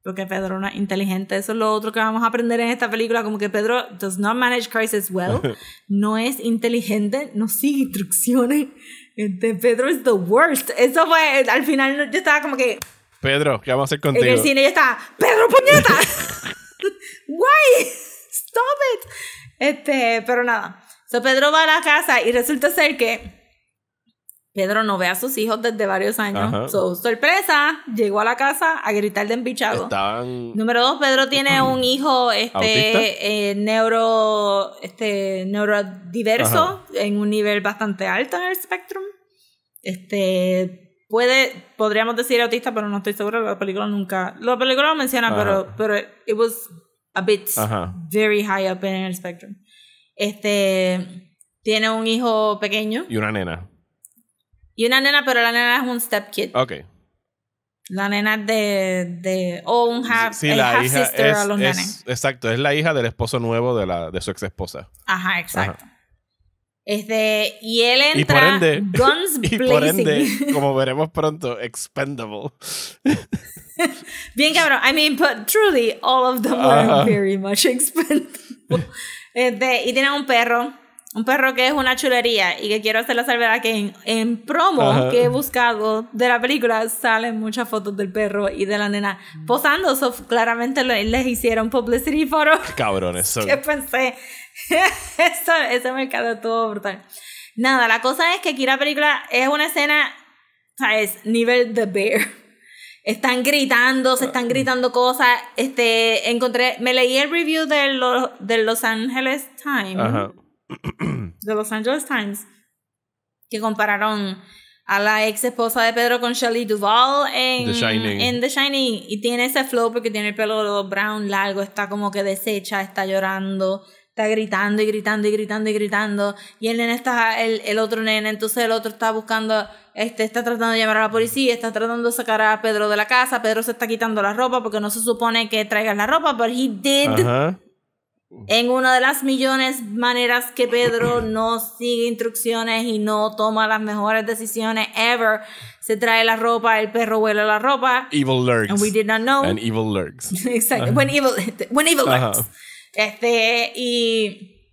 porque Pedro no es inteligente, eso es lo otro que vamos a aprender en esta película, como que Pedro does not manage crisis well, no es inteligente, no sigue instrucciones. Este Pedro is the worst. Eso fue, al final yo estaba como que... Pedro, ¿qué vamos a hacer contigo? En el cine ya estaba, Pedro puñeta. ¡Guay! ¡Stop it! Este, pero nada. So Pedro va a la casa y resulta ser que Pedro no ve a sus hijos desde varios años. sorpresa, llegó a la casa a gritar de embichado. Número dos, Pedro tiene un hijo este, eh, neuro, este, neurodiverso en un nivel bastante alto en el espectro. Este, puede, podríamos decir autista, pero no estoy seguro. La película nunca, la película lo menciona, pero, pero it a bit very high up in the spectrum. Este tiene un hijo pequeño. Y una nena. Y una nena, pero la nena es un stepkid. Ok. La nena de, de o oh, un half, la hija sister es, a los Exacto, es la hija del esposo nuevo de la de su ex esposa. Ajá, exacto. Este, y él entra por ende, guns blazing. por ende, como veremos pronto, expendable. Bien cabrón. I mean, but truly, all of them were very much expensive. Este, y tiene un perro. Un perro que es una chulería y que quiero hacer la salvedad que en, promo que he buscado de la película salen muchas fotos del perro y de la nena posando. claramente les hicieron publicity photos. Cabrones. que pensé, eso, ese mercado es todo brutal. Nada, la cosa es que aquí la película es una escena, es Nivel The Bear. Están gritando, se ah, están mm. gritando cosas. Este, encontré, me leí el review de los de Los Angeles Times. De Los Angeles Times. Que compararon a la ex esposa de Pedro con Shelley Duvall en The En The Shining. Y tiene ese flow porque tiene el pelo brown largo, está como que deshecha, está llorando está gritando y gritando y gritando y gritando. Y el nene está, el, el otro nene, entonces el otro está buscando, este, está tratando de llamar a la policía, está tratando de sacar a Pedro de la casa. Pedro se está quitando la ropa porque no se supone que traigan la ropa, pero he did. En una de las millones maneras que Pedro no sigue instrucciones y no toma las mejores decisiones ever, se trae la ropa, el perro huele la ropa. Evil lurks. And we did not know. And evil lurks. exactly. When evil, when evil lurks. Este, y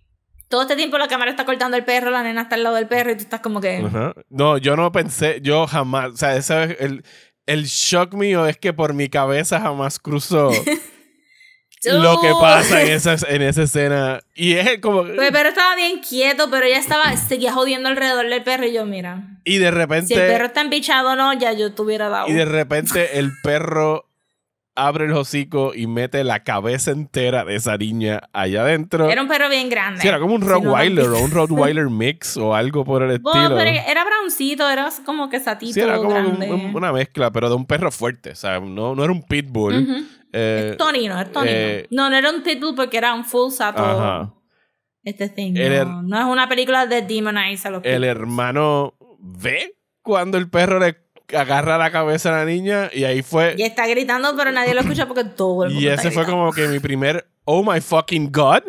todo este tiempo la cámara está cortando el perro, la nena está al lado del perro y tú estás como que... No, yo no pensé, yo jamás, o sea, esa el, el shock mío es que por mi cabeza jamás cruzó. lo que pasa en esa, en esa escena. Y es como. pero pues, el perro estaba bien quieto, pero ella estaba, seguía jodiendo alrededor del perro. Y yo, mira. Y de repente. Si el perro está embichado o no, ya yo tuviera dado. Y de repente el perro abre el hocico y mete la cabeza entera de esa niña allá adentro. Era un perro bien grande. Sí, era como un Rottweiler o un Rottweiler mix o algo por el estilo. Bueno, pero era broncito, era como que satito Sí, era como una mezcla, pero de un perro fuerte. O sea, no, no era un pitbull. Eh, es tonino, es tonino. Eh, no, no era un pitbull porque era un full sato. Ajá. Este thing. No, es una película de Demonize a los El hermano ve cuando el perro le agarra la cabeza a la niña y ahí fue. Y está gritando, pero nadie lo escucha porque todo el mundo. Y ese fue como que mi primer, oh my fucking god.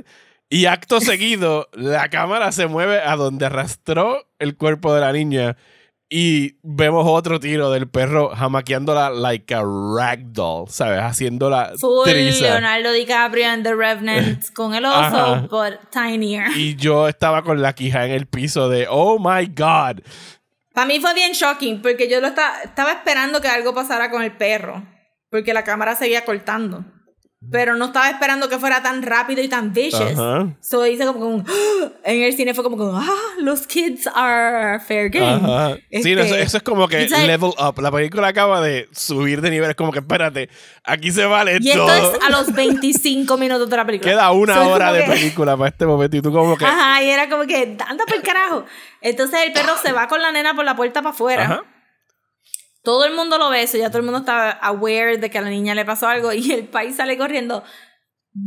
Y acto seguido, la cámara se mueve a donde arrastró el cuerpo de la niña. Y vemos otro tiro del perro jamaqueándola like a ragdoll, ¿sabes? Haciéndola Full triza. Leonardo DiCaprio en The Revenant con el oso, but tinier. Y yo estaba con la quija en el piso de, oh my god. Para mí fue bien shocking porque yo lo estaba esperando que algo pasara con el perro, porque la cámara seguía cortando pero no estaba esperando que fuera tan rápido y tan vicious. Uh hice como con, en el cine fue como con, ah, los kids are fair game. sí, este, eso, es como que level up. La película acaba de subir de nivel. Es como que, espérate, aquí se vale y todo. esto es a los 25 minutos de la película. Queda una hora de película para este momento y tú como que... Ajá, y era como que, anda por el carajo. Entonces el perro se va con la nena por la puerta para afuera. Ajá todo el mundo lo ve eso, ya todo el mundo está aware de que a la niña le pasó algo y el país sale corriendo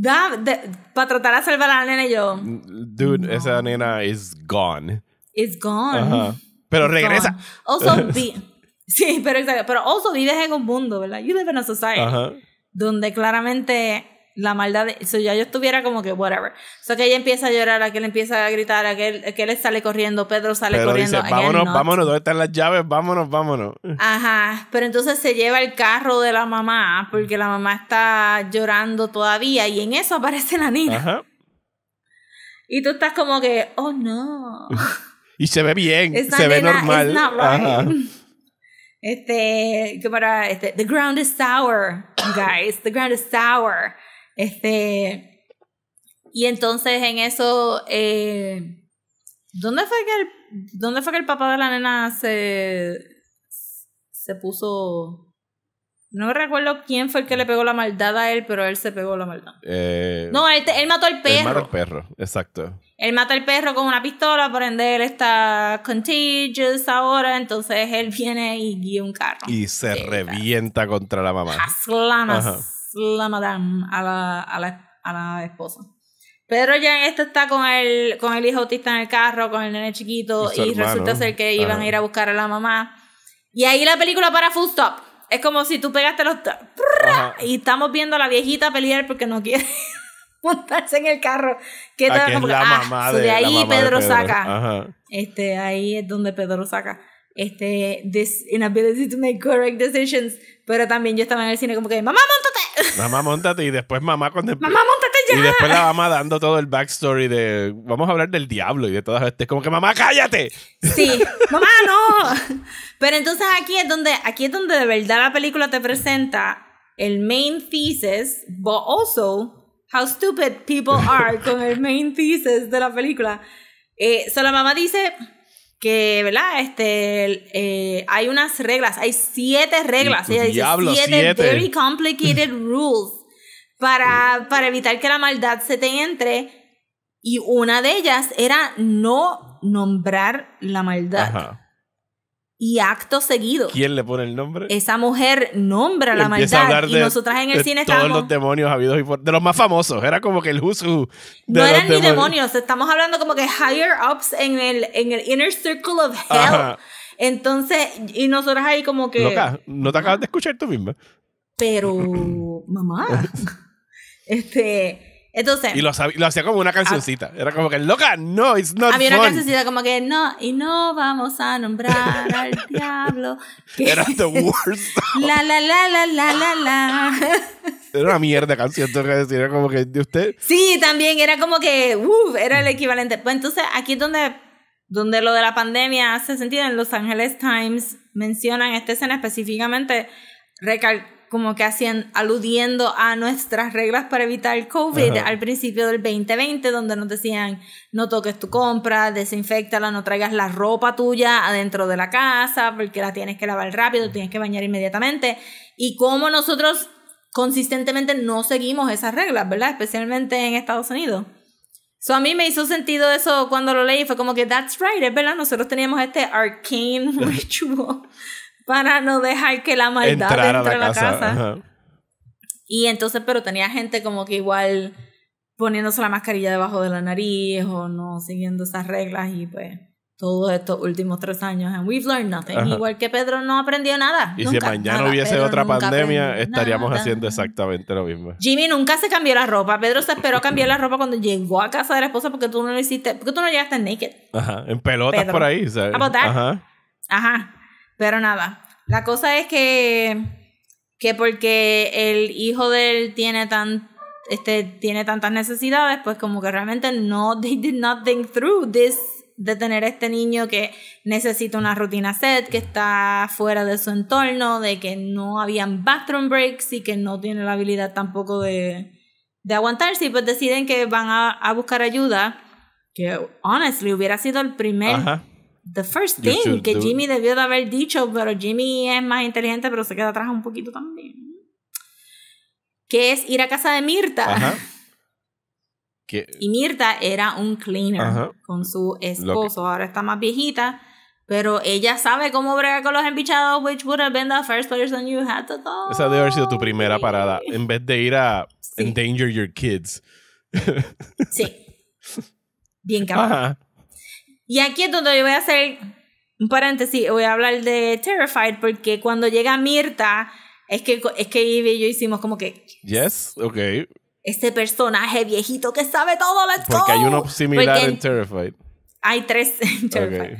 para tratar de salvar a la nena y yo. Mm, dude, esa nena is gone. It's gone. Pero regresa. sí, pero exacto. Pero also vives en un mundo, ¿verdad? You live in a society. Donde claramente la maldad de eso ya yo estuviera como que whatever sea que ella empieza a llorar que aquel empieza a gritar que él sale corriendo Pedro sale corriendo vámonos vámonos dónde están las llaves vámonos vámonos ajá pero entonces se lleva el carro de la mamá porque la mamá está llorando todavía y en eso aparece la niña ajá. y tú estás como que oh no y se ve bien se ve normal ajá. este que para este the ground is sour guys the ground is sour este, y entonces en eso, eh, ¿dónde, fue que el, ¿dónde fue que el papá de la nena se, se puso... No recuerdo quién fue el que le pegó la maldad a él, pero él se pegó la maldad. Eh, no, él, mató al perro. El perro, exacto. Él mata al perro con una pistola, por ende él está contagious ahora, entonces él viene y guía un carro. Y se revienta contra la mamá la madame, a la, a la, a la esposa. Pedro ya está con el, con el hijo autista en el carro, con el nene chiquito, y, resulta ser que iban a ir a buscar a la mamá. Y ahí la película para full stop. Es como si tú pegaste los... Y estamos viendo a la viejita pelear porque no quiere montarse en el carro. Que es de, ahí Pedro, saca. Este, ahí es donde Pedro saca. Este, this inability to make correct decisions. Pero también yo estaba en el cine como que, mamá, monta Mamá, montate y después mamá cuando... Mamá, montate ya. Y después la mamá dando todo el backstory de... Vamos a hablar del diablo y de todas estas... Como que mamá, cállate. Sí, mamá, no. Pero entonces aquí es donde, aquí es donde de verdad la película te presenta el main thesis, but also how stupid people are con el main thesis de la película. Eh, Solo la mamá dice que, ¿verdad? Este, eh, hay unas reglas, hay siete reglas, siete, very complicated rules para, para evitar que la maldad se te entre. Y una de ellas era no nombrar la maldad. Y acto seguido. ¿Quién le pone el nombre? Esa mujer nombra la maldad. y nosotras en el cine estamos Todos los demonios habidos y por. De los más famosos. Era como que el who's who No eran ni demonios. Estamos hablando como que higher ups en el, en el inner circle of hell. Entonces, y nosotras ahí como que. Loca, no te acabas de escuchar tú misma. Pero, mamá. este. Entonces. Y lo, hacía como una cancioncita. Era como que, loca, no, it's not Había una cancioncita como que, no, y no vamos a nombrar al diablo. Era the worst. la, la, la, la, la, la, la. Era una mierda canción, tengo que decir. Era como que, ¿de usted? Sí, también era como que, uff, era el equivalente. Pues entonces, aquí es donde, donde lo de la pandemia hace sentido. En Los Angeles Times mencionan esta escena específicamente, recal como que hacían aludiendo a nuestras reglas para evitar el COVID al principio del 2020, donde nos decían no toques tu compra, desinfectala, no traigas la ropa tuya adentro de la casa, porque la tienes que lavar rápido, tienes que bañar inmediatamente. Y como nosotros consistentemente no seguimos esas reglas, ¿verdad? Especialmente en Estados Unidos. So, a mí me hizo sentido eso cuando lo leí. Fue como que, that's right, es verdad, nosotros teníamos este arcane ritual para no dejar que la maldad entre a la, casa. Y entonces, pero tenía gente como que igual poniéndose la mascarilla debajo de la nariz o no siguiendo esas reglas y pues todos estos últimos tres años and we've learned nothing. Igual que Pedro no aprendió nada. Y nunca, si mañana hubiese otra pandemia, estaríamos haciendo exactamente lo mismo. Jimmy nunca se cambió la ropa. Pedro se esperó a cambiar la ropa cuando llegó a casa de la esposa porque tú no lo hiciste, porque tú no llegaste naked. Ajá, en pelotas por ahí. ¿sabes? Ajá. Ajá. Pero nada, la cosa es que, que porque el hijo de él tiene tan este tiene tantas necesidades, pues como que realmente no they did not think through this de tener este niño que necesita una rutina set, que está fuera de su entorno, de que no habían bathroom breaks y que no tiene la habilidad tampoco de, de aguantarse pues deciden que van a, a buscar ayuda, que honestly hubiera sido el primero. Ajá the first thing que Jimmy debió de haber dicho, pero Jimmy es más inteligente, pero se queda atrás un poquito también. Que es ir a casa de Mirta. Y Mirta era un cleaner con su esposo. Ahora está más viejita, pero ella sabe cómo bregar con los embichados, which would have been the first person you had to call. Esa debe haber sido tu primera parada, en vez de ir a endanger your kids. sí. Bien cabrón. Ajá. Y aquí es donde yo voy a hacer un paréntesis, voy a hablar de Terrified, porque cuando llega Mirta, es que, es que y yo hicimos como que. Yes, ok. Este personaje viejito que sabe todo, let's porque Porque hay uno similar en Terrified. Hay tres en Terrified.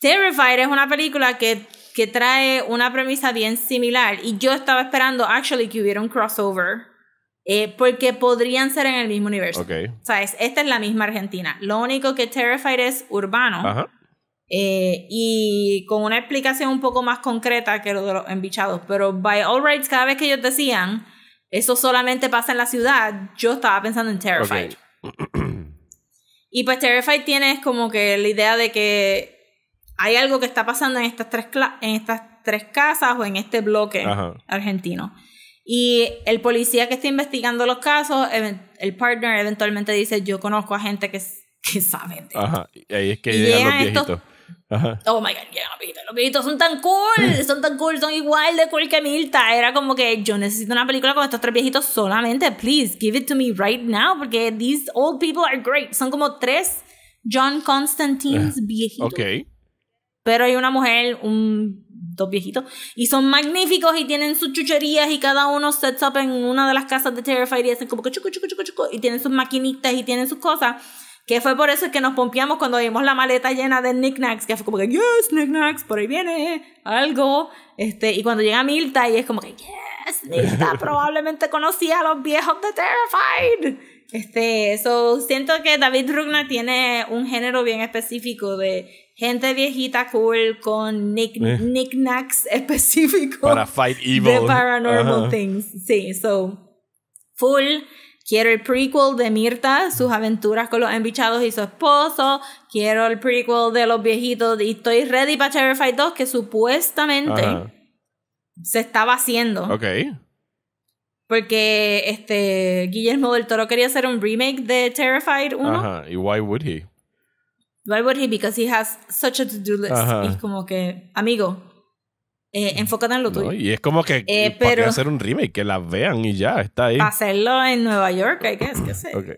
Terrified es una película que, que trae una premisa bien similar. Y yo estaba esperando, actually, que hubiera un crossover eh, porque podrían ser en el mismo universo. O sea, es, esta es la misma Argentina. Lo único que Terrified es urbano. Eh, y con una explicación un poco más concreta que lo de los embichados. Pero by all rights, cada vez que ellos decían, eso solamente pasa en la ciudad, yo estaba pensando en Terrified. y pues Terrified tiene como que la idea de que hay algo que está pasando en estas tres, en estas tres casas o en este bloque argentino. Y el policía que está investigando los casos, el partner eventualmente dice, yo conozco a gente que, sabe. Ajá, ahí es que llegan, los viejitos. Oh my god, llegan los viejitos. Los viejitos son tan cool, son tan cool, son igual de cool que Milta. Era como que yo necesito una película con estos tres viejitos solamente, please, give it to me right now, porque these old people are great. Son como tres John Constantines ah, viejitos. Ok. Pero hay una mujer, un dos viejitos. Y son magníficos y tienen sus chucherías y cada uno sets up en una de las casas de Terrified y hacen como que chucu, chucu, chucu, chucu, y tienen sus maquinitas y tienen sus cosas. Que fue por eso que nos pompeamos cuando vimos la maleta llena de knickknacks, que fue como que, yes, knickknacks, por ahí viene algo. Este, y cuando llega Milta y es como que, yes, Milta probablemente conocía a los viejos de Terrified. Este, eso siento que David Rugna tiene un género bien específico de gente viejita cool con nick knickknacks eh. específicos para fight evil de paranormal things sí so full Quiero el prequel de Mirta, sus aventuras con los embichados y su esposo. Quiero el prequel de los viejitos. Y estoy ready para Terrified 2, que supuestamente se estaba haciendo. Ok. Porque este Guillermo del Toro quería hacer un remake de Terrified 1. Ajá, uh ¿y why would he? Why would he? Because he has such a to-do list. Y es como que, amigo, eh, mm, enfócate en lo tuyo. y es como que eh, para hacer un remake, que la vean y ya, está ahí. hacerlo en Nueva York, I guess qué sé. Okay.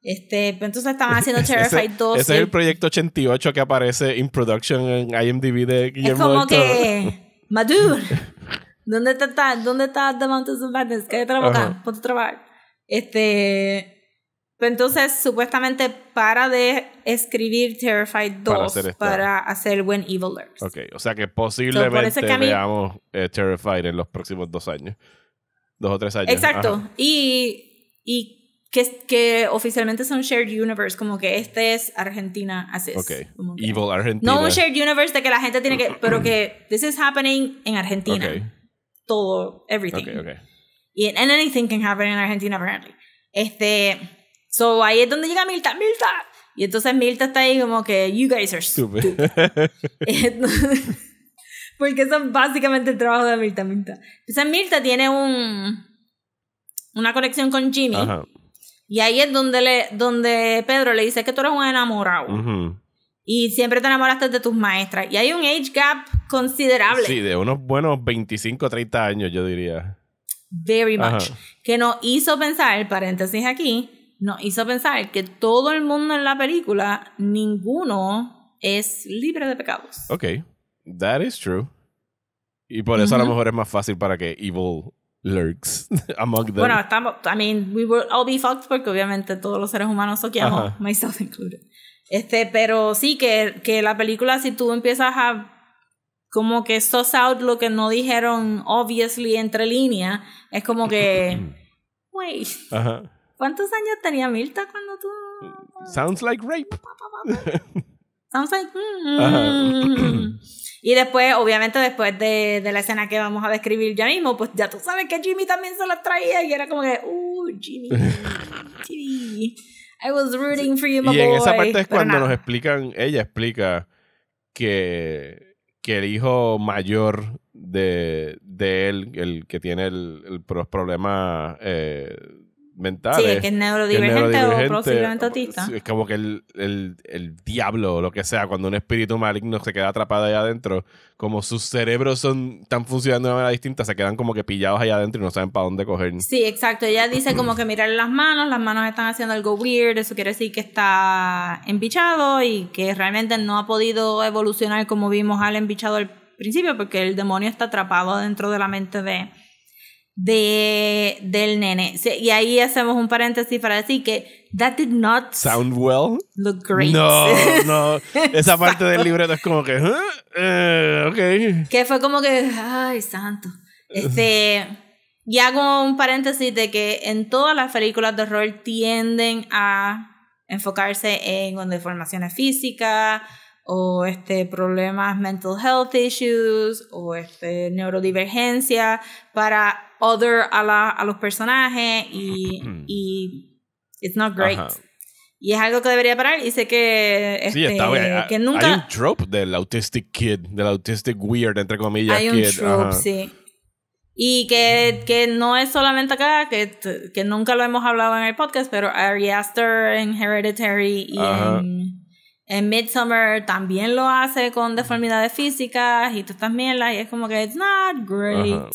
Este, entonces estaban haciendo Terrified 2. Ese es el proyecto 88 que aparece in production en IMDb de Guillermo Es como que, Madur, ¿dónde está, dónde está The Mountains of Madness? Cállate la boca, ponte trabajar. Este, entonces, supuestamente para de escribir Terrified 2 para hacer, buen When Evil Lurks. Ok, o sea que posiblemente so, eh, Terrified en los próximos dos años. Dos o tres años. Exacto. Y, y que, que oficialmente son Shared Universe, como que este es Argentina, así es. Okay. Evil Argentina. No un Shared Universe de que la gente tiene que, pero que this is happening en Argentina. Okay. Todo, everything. Okay, okay. Y and anything can happen in Argentina, apparently. Este... So ahí es donde llega Milta, Milta. Y entonces Milta está ahí como que, you guys are stupid. Porque eso es básicamente el trabajo de Milta, Milta. Entonces Milta tiene un, una conexión con Jimmy. Y ahí es donde, le, donde Pedro le dice que tú eres un enamorado. Y siempre te enamoraste de tus maestras. Y hay un age gap considerable. Sí, de unos buenos 25 30 años, yo diría. Very much. Que nos hizo pensar, paréntesis aquí, nos hizo pensar que todo el mundo en la película, ninguno es libre de pecados. Ok, that is true. Y por eso a lo mejor es más fácil para que Evil lurks among them. Bueno, estamos, I mean, we will all be fucked porque obviamente todos los seres humanos soqueamos, myself included. Este, pero sí que, que la película, si tú empiezas a como que sos out lo que no dijeron obviously entre líneas, es como que, wait, Ajá. ¿Cuántos años tenía Mirta cuando tú? Sounds like rape. Sounds like. Mm, mm. y después, obviamente, después de, la escena que vamos a describir ya mismo, pues ya tú sabes que Jimmy también se las traía y era como que, uh, Jimmy, Jimmy. I was rooting for you, my Y esa parte es cuando nos explican, ella explica que, el hijo mayor de, él, el que tiene el, el, los problemas eh, Sí, es que es neurodivergente, o posiblemente autista. Es como que el, diablo o lo que sea, cuando un espíritu maligno se queda atrapado allá adentro, como sus cerebros son, están funcionando de una manera distinta, se quedan como que pillados allá adentro y no saben para dónde coger. Sí, exacto. Ella dice como que mirar las manos, las manos están haciendo algo weird, eso quiere decir que está embichado y que realmente no ha podido evolucionar como vimos al embichado al principio, porque el demonio está atrapado dentro de la mente de de, del nene. Y ahí hacemos un paréntesis para decir que that did not sound well. Look great. No, no. Esa parte del libreto es como que, eh, Que fue como que, ay, santo. Este, y hago un paréntesis de que en todas las películas de horror tienden a enfocarse en deformaciones físicas o este problemas mental health issues o este neurodivergencia para other a, los personajes y, mm. it's not great. Y es algo que debería parar y sé que, este, sí, está, este, que nunca... Hay un trope del autistic kid, del autistic weird, entre comillas. Hay un trope, sí. Y que, que, no es solamente acá, que, que, nunca lo hemos hablado en el podcast, pero Ari Aster en Hereditary y en, Midsommar Midsummer también lo hace con deformidades físicas y todas estas mierdas, y es como que it's not great.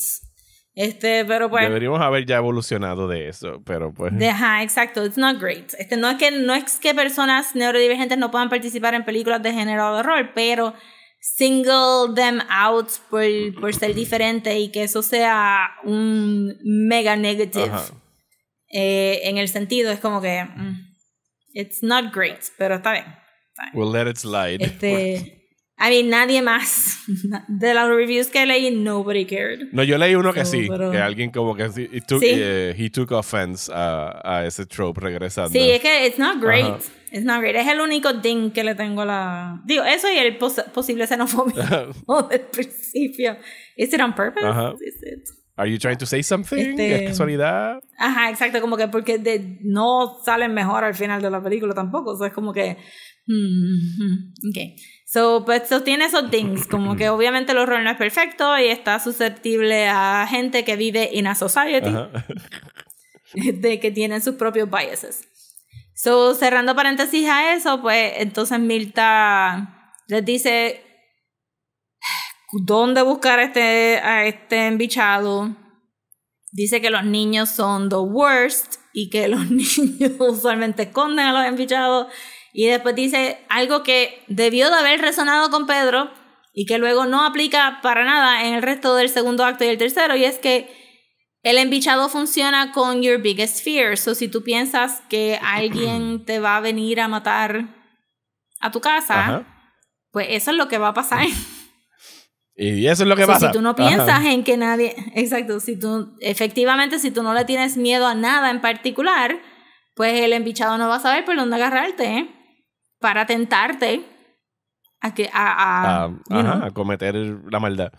Este, pero pues, Deberíamos haber ya evolucionado de eso, pero pues. ajá, exacto. It's not great. Este, no es que, no es que personas neurodivergentes no puedan participar en películas de género de horror, pero single them out por, ser diferente y que eso sea un mega negative. Eh, en el sentido, es como que. Mm, it's not great, pero está bien. We'll let it slide. Este, I mean, nadie más. De las reviews que leí, nobody cared. No, yo leí uno que sí, que alguien como que sí, eh, he took, offense a, a, ese trope regresando. Sí, es que it's not great. It's not great. Es el único ding que le tengo la... Digo, eso y el posible xenofobia del principio. Is it on purpose? Is it... Are you trying to say something? ¿Es este, casualidad? Ajá, exacto. Como que porque de, no salen mejor al final de la película tampoco. O sea, es como que... -hmm. hmm, hmm. okay. So, pues tiene esos things, como que obviamente el horror no es perfecto y está susceptible a gente que vive in a society de que tienen sus propios biases. So, cerrando paréntesis a eso, pues entonces Milta les dice dónde buscar a este, a este embichado. Dice que los niños son the worst y que los niños usualmente esconden a los embichados y después dice algo que debió de haber resonado con Pedro y que luego no aplica para nada en el resto del segundo acto y el tercero, y es que el embichado funciona con your biggest fear. o si tú piensas que alguien te va a venir a matar a tu casa, pues eso es lo que va a pasar. Y eso es lo que pasa. Si tú no piensas en que nadie. Exacto. Si tú, efectivamente, si tú no le tienes miedo a nada en particular, pues el embichado no va a saber por dónde agarrarte. ¿eh? para tentarte a que a, a, a, a cometer la maldad.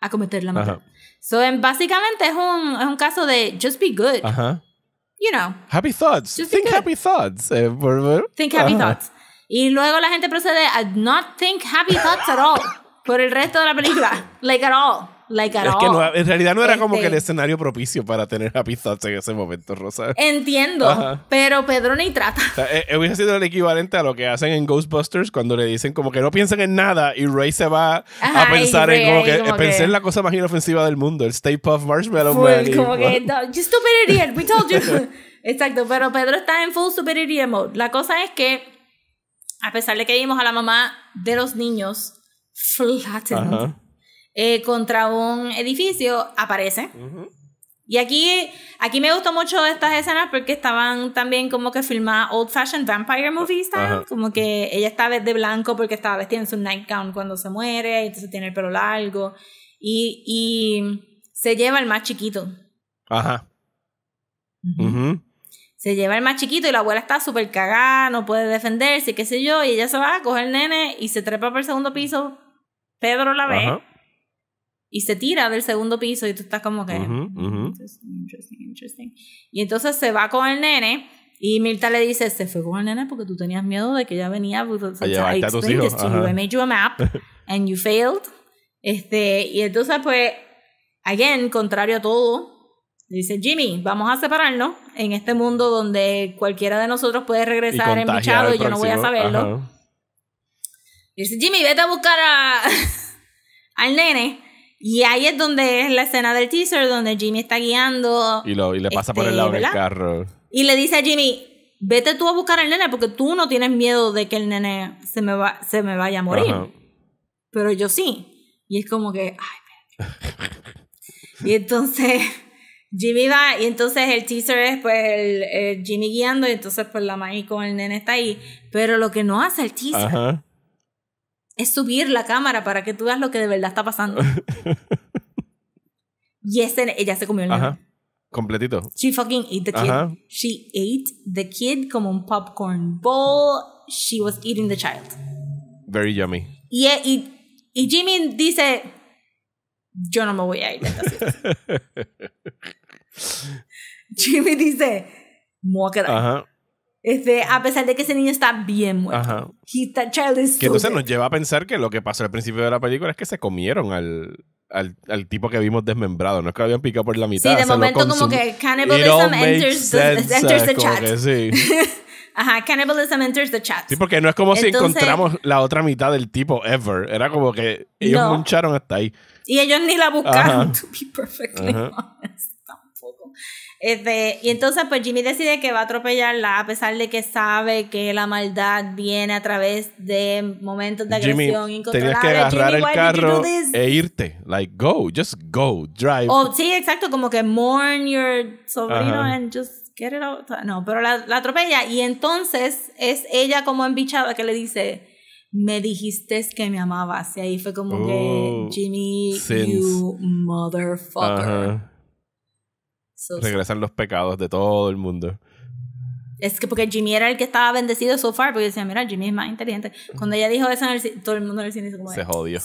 A cometer la maldad. So, en, básicamente es un, es un caso de just be good. Ajá. You know. Happy thoughts. Eh, think happy thoughts. Think happy thoughts. Y luego la gente procede a not think happy thoughts at all por el resto de la película. Like at all que en realidad no era como que el este, escenario propicio para tener Happy Thoughts en ese momento, Rosa. Entiendo, pero Pedro ni trata. O eh, eh, sido el equivalente a lo que hacen en Ghostbusters cuando le dicen como que no piensen en nada y Ray se va a pensar en como que, en la cosa más inofensiva del mundo, el Stay Puff Marshmallow Man. Como que, we told you. Exacto, pero Pedro está en full super idiot mode. La cosa es que, a pesar de que vimos a la mamá de los niños flattened, eh, contra un edificio, aparece. Y aquí, aquí me gustó mucho estas escenas porque estaban también como que filmadas old fashioned vampire movie style. Como que ella está de blanco porque estaba vestida en su nightgown cuando se muere, y entonces tiene el pelo largo. Y, y se lleva el más chiquito. Ajá. Se lleva el más chiquito y la abuela está súper cagada, no puede defenderse, qué sé yo. Y ella se va a coger el nene y se trepa por el segundo piso. Pedro la ve y se tira del segundo piso y tú estás como que... Interesting, Y entonces se va con el nene y Mirta le dice, se fue con el nene porque tú tenías miedo de que ella venía a llevarte a tus hijos. map and you failed. Este, y entonces pues, again, contrario a todo, Dice Jimmy, vamos a separarnos en este mundo donde cualquiera de nosotros puede regresar en embichado y yo no voy a saberlo. y Dice Jimmy, vete a buscar a, al nene. Y ahí es donde es la escena del teaser, donde Jimmy está guiando. Y, le pasa por el lado del este, carro. Y le dice a Jimmy, vete tú a buscar al nene porque tú no tienes miedo de que el nene se me, va, se me vaya a morir. Pero yo sí. Y es como que, ay, Y entonces Jimmy va y entonces el teaser es pues Jimmy guiando y entonces pues la magia con el nene está ahí. Pero lo que no hace el teaser Ajá es subir la cámara para que tú veas lo que de verdad está pasando. y ese, ella se comió el Ajá. Completito. She fucking ate the kid. She ate the kid como un popcorn bowl. She was eating the child. Very yummy. Y, eh, y, y Jimmy dice, yo no me voy a ir. Jimmy dice, voy Ajá a pesar de que ese niño está bien muerto. Ajá. que entonces nos lleva a pensar que lo que pasó al principio de la película es que se comieron al, al, al tipo que vimos desmembrado. No es que lo habían picado por la mitad. Sí, de momento como que cannibalism enters, the, chat. Sí. Ajá, cannibalism enters the chat. porque no es como si encontramos la otra mitad del tipo ever. Era como que ellos muncharon hasta ahí. Y ellos ni la buscaron, Ajá. to be perfectly honest, tampoco. Este, y entonces pues Jimmy decide que va a atropellarla a pesar de que sabe que la maldad viene a través de momentos de agresión Jimmy, Tenías que agarrar el carro e irte. Like, go, just go, drive. Oh, sí, exacto, como que mourn your sobrino and just get it out. No, pero la, atropella y entonces es ella como embichada que le dice me dijiste que me amabas. Y ahí fue como que, oh, Jimmy, you motherfucker. Regresan los pecados de todo el mundo. Es que porque Jimmy era el que estaba bendecido so far, porque decía, mira, Jimmy es más inteligente. Cuando ella dijo eso, todo el mundo le Se jodió.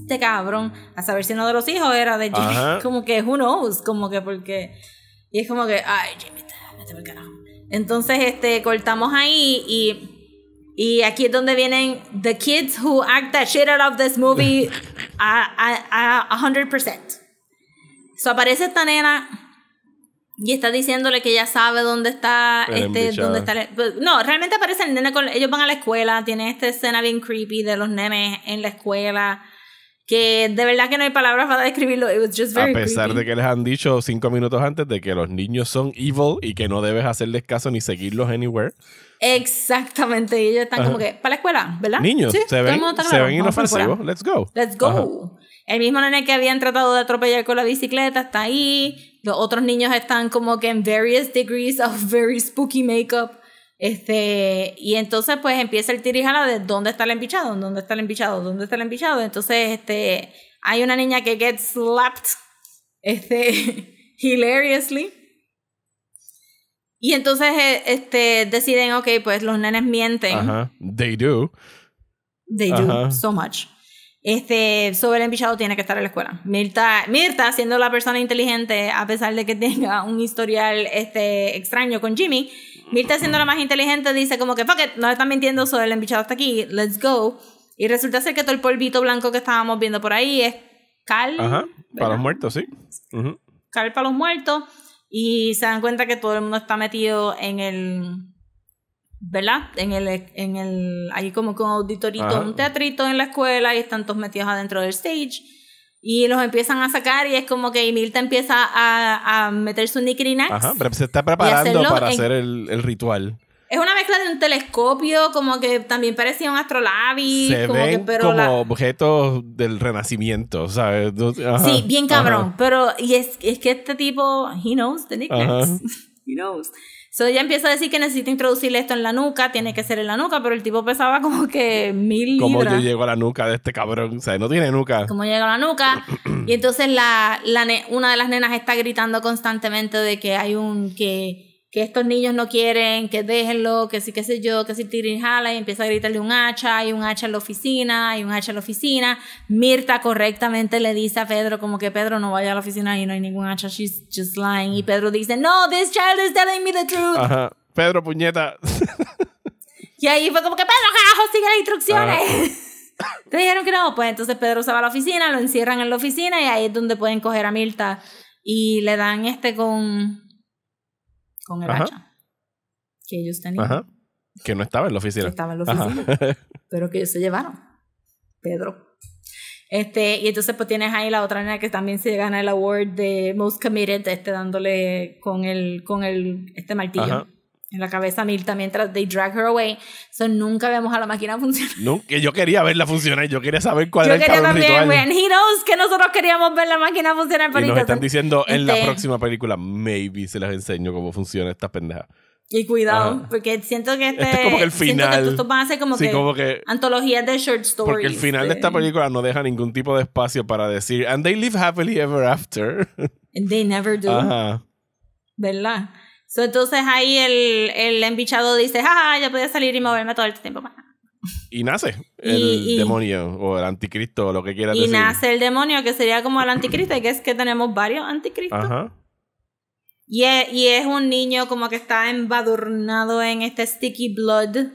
Este cabrón, a saber si uno de los hijos era de Jimmy. Como que, who knows, como que porque... Y es como que, ay, Jimmy, por carajo. Entonces, este, cortamos ahí y... Y aquí es donde vienen the kids who act that shit out of this movie a, a, a 100% aparece esta nena y está diciéndole que ya sabe dónde está este dónde pues, no realmente aparece el nene con ellos van a la escuela Tiene esta escena bien creepy de los nenes en la escuela que de verdad que no hay palabras para describirlo a pesar de que les han dicho cinco minutos antes de que los niños son evil y que no debes hacerles caso ni seguirlos anywhere exactamente ellos están como que para la escuela verdad niños se ven inofensivos let's go let's go el mismo nene que habían tratado de atropellar con la bicicleta está ahí. Los otros niños están como que en various degrees of very spooky makeup. Este, y entonces pues empieza el tirijala de dónde está el embichado, dónde está el embichado, dónde está el embichado. Entonces, este, hay una niña que gets slapped, este, hilariously. Y entonces, eh, este, deciden, ok, pues los nenes mienten. They do. They do, so much. Este, sobre el tiene que estar en la escuela. Mirta, Mirta, siendo la persona inteligente, a pesar de que tenga un historial este, extraño con Jimmy, Mirta, siendo la más inteligente, dice como que, fuck it, no están mintiendo sobre el empichado hasta aquí, let's go. Y resulta ser que todo el polvito blanco que estábamos viendo por ahí es cal. para los muertos, sí. Cal para los muertos. Y se dan cuenta que todo el mundo está metido en el ¿verdad? En el, en el, ahí como con auditorito, un teatrito en la escuela y están todos metidos adentro del stage. Y los empiezan a sacar y es como que Milta empieza a, meter su nicrinax. Ajá, se está preparando para hacer el, ritual. Es una mezcla de un telescopio, como que también parecía un astrolabio como pero como objetos del renacimiento, ¿sabes? sí, bien cabrón. Pero, y es, que este tipo, he knows the nicknames. He knows. So ella empieza a decir que necesita introducirle esto en la nuca, tiene que ser en la nuca, pero el tipo pesaba como que mil libras. ¿Cómo yo llego a la nuca de este cabrón? O sea, no tiene nuca. ¿Cómo llego a la nuca? y entonces la, la, una de las nenas está gritando constantemente de que hay un que que estos niños no quieren, que déjenlo, que sí, qué sé yo, que si Tirin jala y empieza a gritarle un hacha, y un hacha en la oficina, y un hacha en la oficina. Mirta correctamente le dice a Pedro como que Pedro no vaya a la oficina y no hay ningún hacha, she's just lying. Y Pedro dice, no, this child is telling me the truth. Ajá. Pedro, puñeta. y ahí fue como que, Pedro, carajo, sigue las instrucciones. Te dijeron que no, pues entonces Pedro se va a la oficina, lo encierran en la oficina y ahí es donde pueden coger a Mirta y le dan este con con el hacha que ellos tenían. Que no estaba en la oficina. en la oficina. Pero que ellos se llevaron. Pedro. Este, y entonces pues tienes ahí la otra nena que también se gana el award de Most Committed, este dándole con el, con el, este martillo. Ajá en la cabeza Mirta mientras they drag her away. So nunca vemos a la máquina funcionar. Nunca, yo quería verla funcionar. Yo quería saber cuál era el quería también, ritual. he knows que nosotros queríamos ver la máquina funcionar. Pero y nos están diciendo en la este próxima película, maybe se las enseño cómo funciona esta pendeja. Y cuidado, porque siento que este, este, que el final. a ser como, que antología de short stories. Porque el final de... esta este. película no deja ningún tipo de espacio para decir, and they live happily ever after. And they never do. ¿Verdad? entonces ahí el, el embichado dice, jaja, yo podía salir y moverme todo el tiempo Y nace el demonio o el anticristo o lo que quieras decir. Y nace el demonio que sería como el anticristo, y que es que tenemos varios anticristos. Ajá. Y es, y es un niño como que está embadurnado en este sticky blood,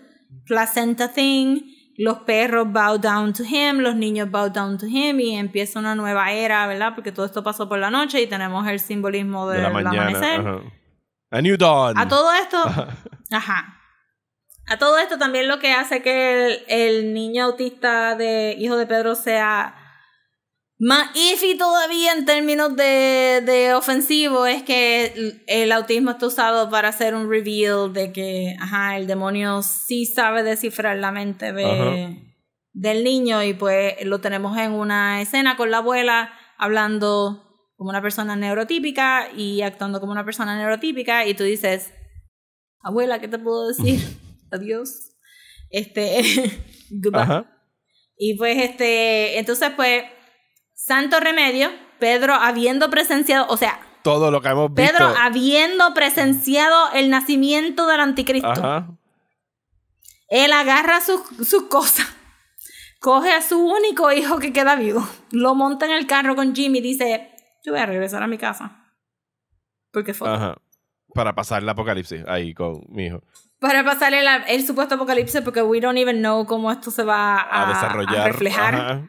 placenta thing. Los perros bow down to him, los niños bow down to him y empieza una nueva era, ¿verdad? Porque todo esto pasó por la noche y tenemos el simbolismo del de amanecer. A New A todo esto. ajá. A todo esto también lo que hace que el, niño autista de hijo de Pedro sea más iffy todavía en términos de, ofensivo es que el, autismo está usado para hacer un reveal de que el demonio sí sabe descifrar la mente del niño y pues lo tenemos en una escena con la abuela hablando como una persona neurotípica y actuando como una persona neurotípica y tú dices, abuela, ¿qué te puedo decir? Adiós. Este, Y pues este, entonces pues, santo remedio, Pedro habiendo presenciado, o sea, todo lo que hemos visto. Pedro habiendo presenciado el nacimiento del anticristo. Él agarra sus cosas, coge a su único hijo que queda vivo, lo monta en el carro con Jimmy y dice, yo voy a regresar a mi casa. Porque fue. Para pasar el apocalipsis ahí con mi hijo. Para pasar el, supuesto apocalipsis, porque we don't even know cómo esto se va a, desarrollar. A reflejar.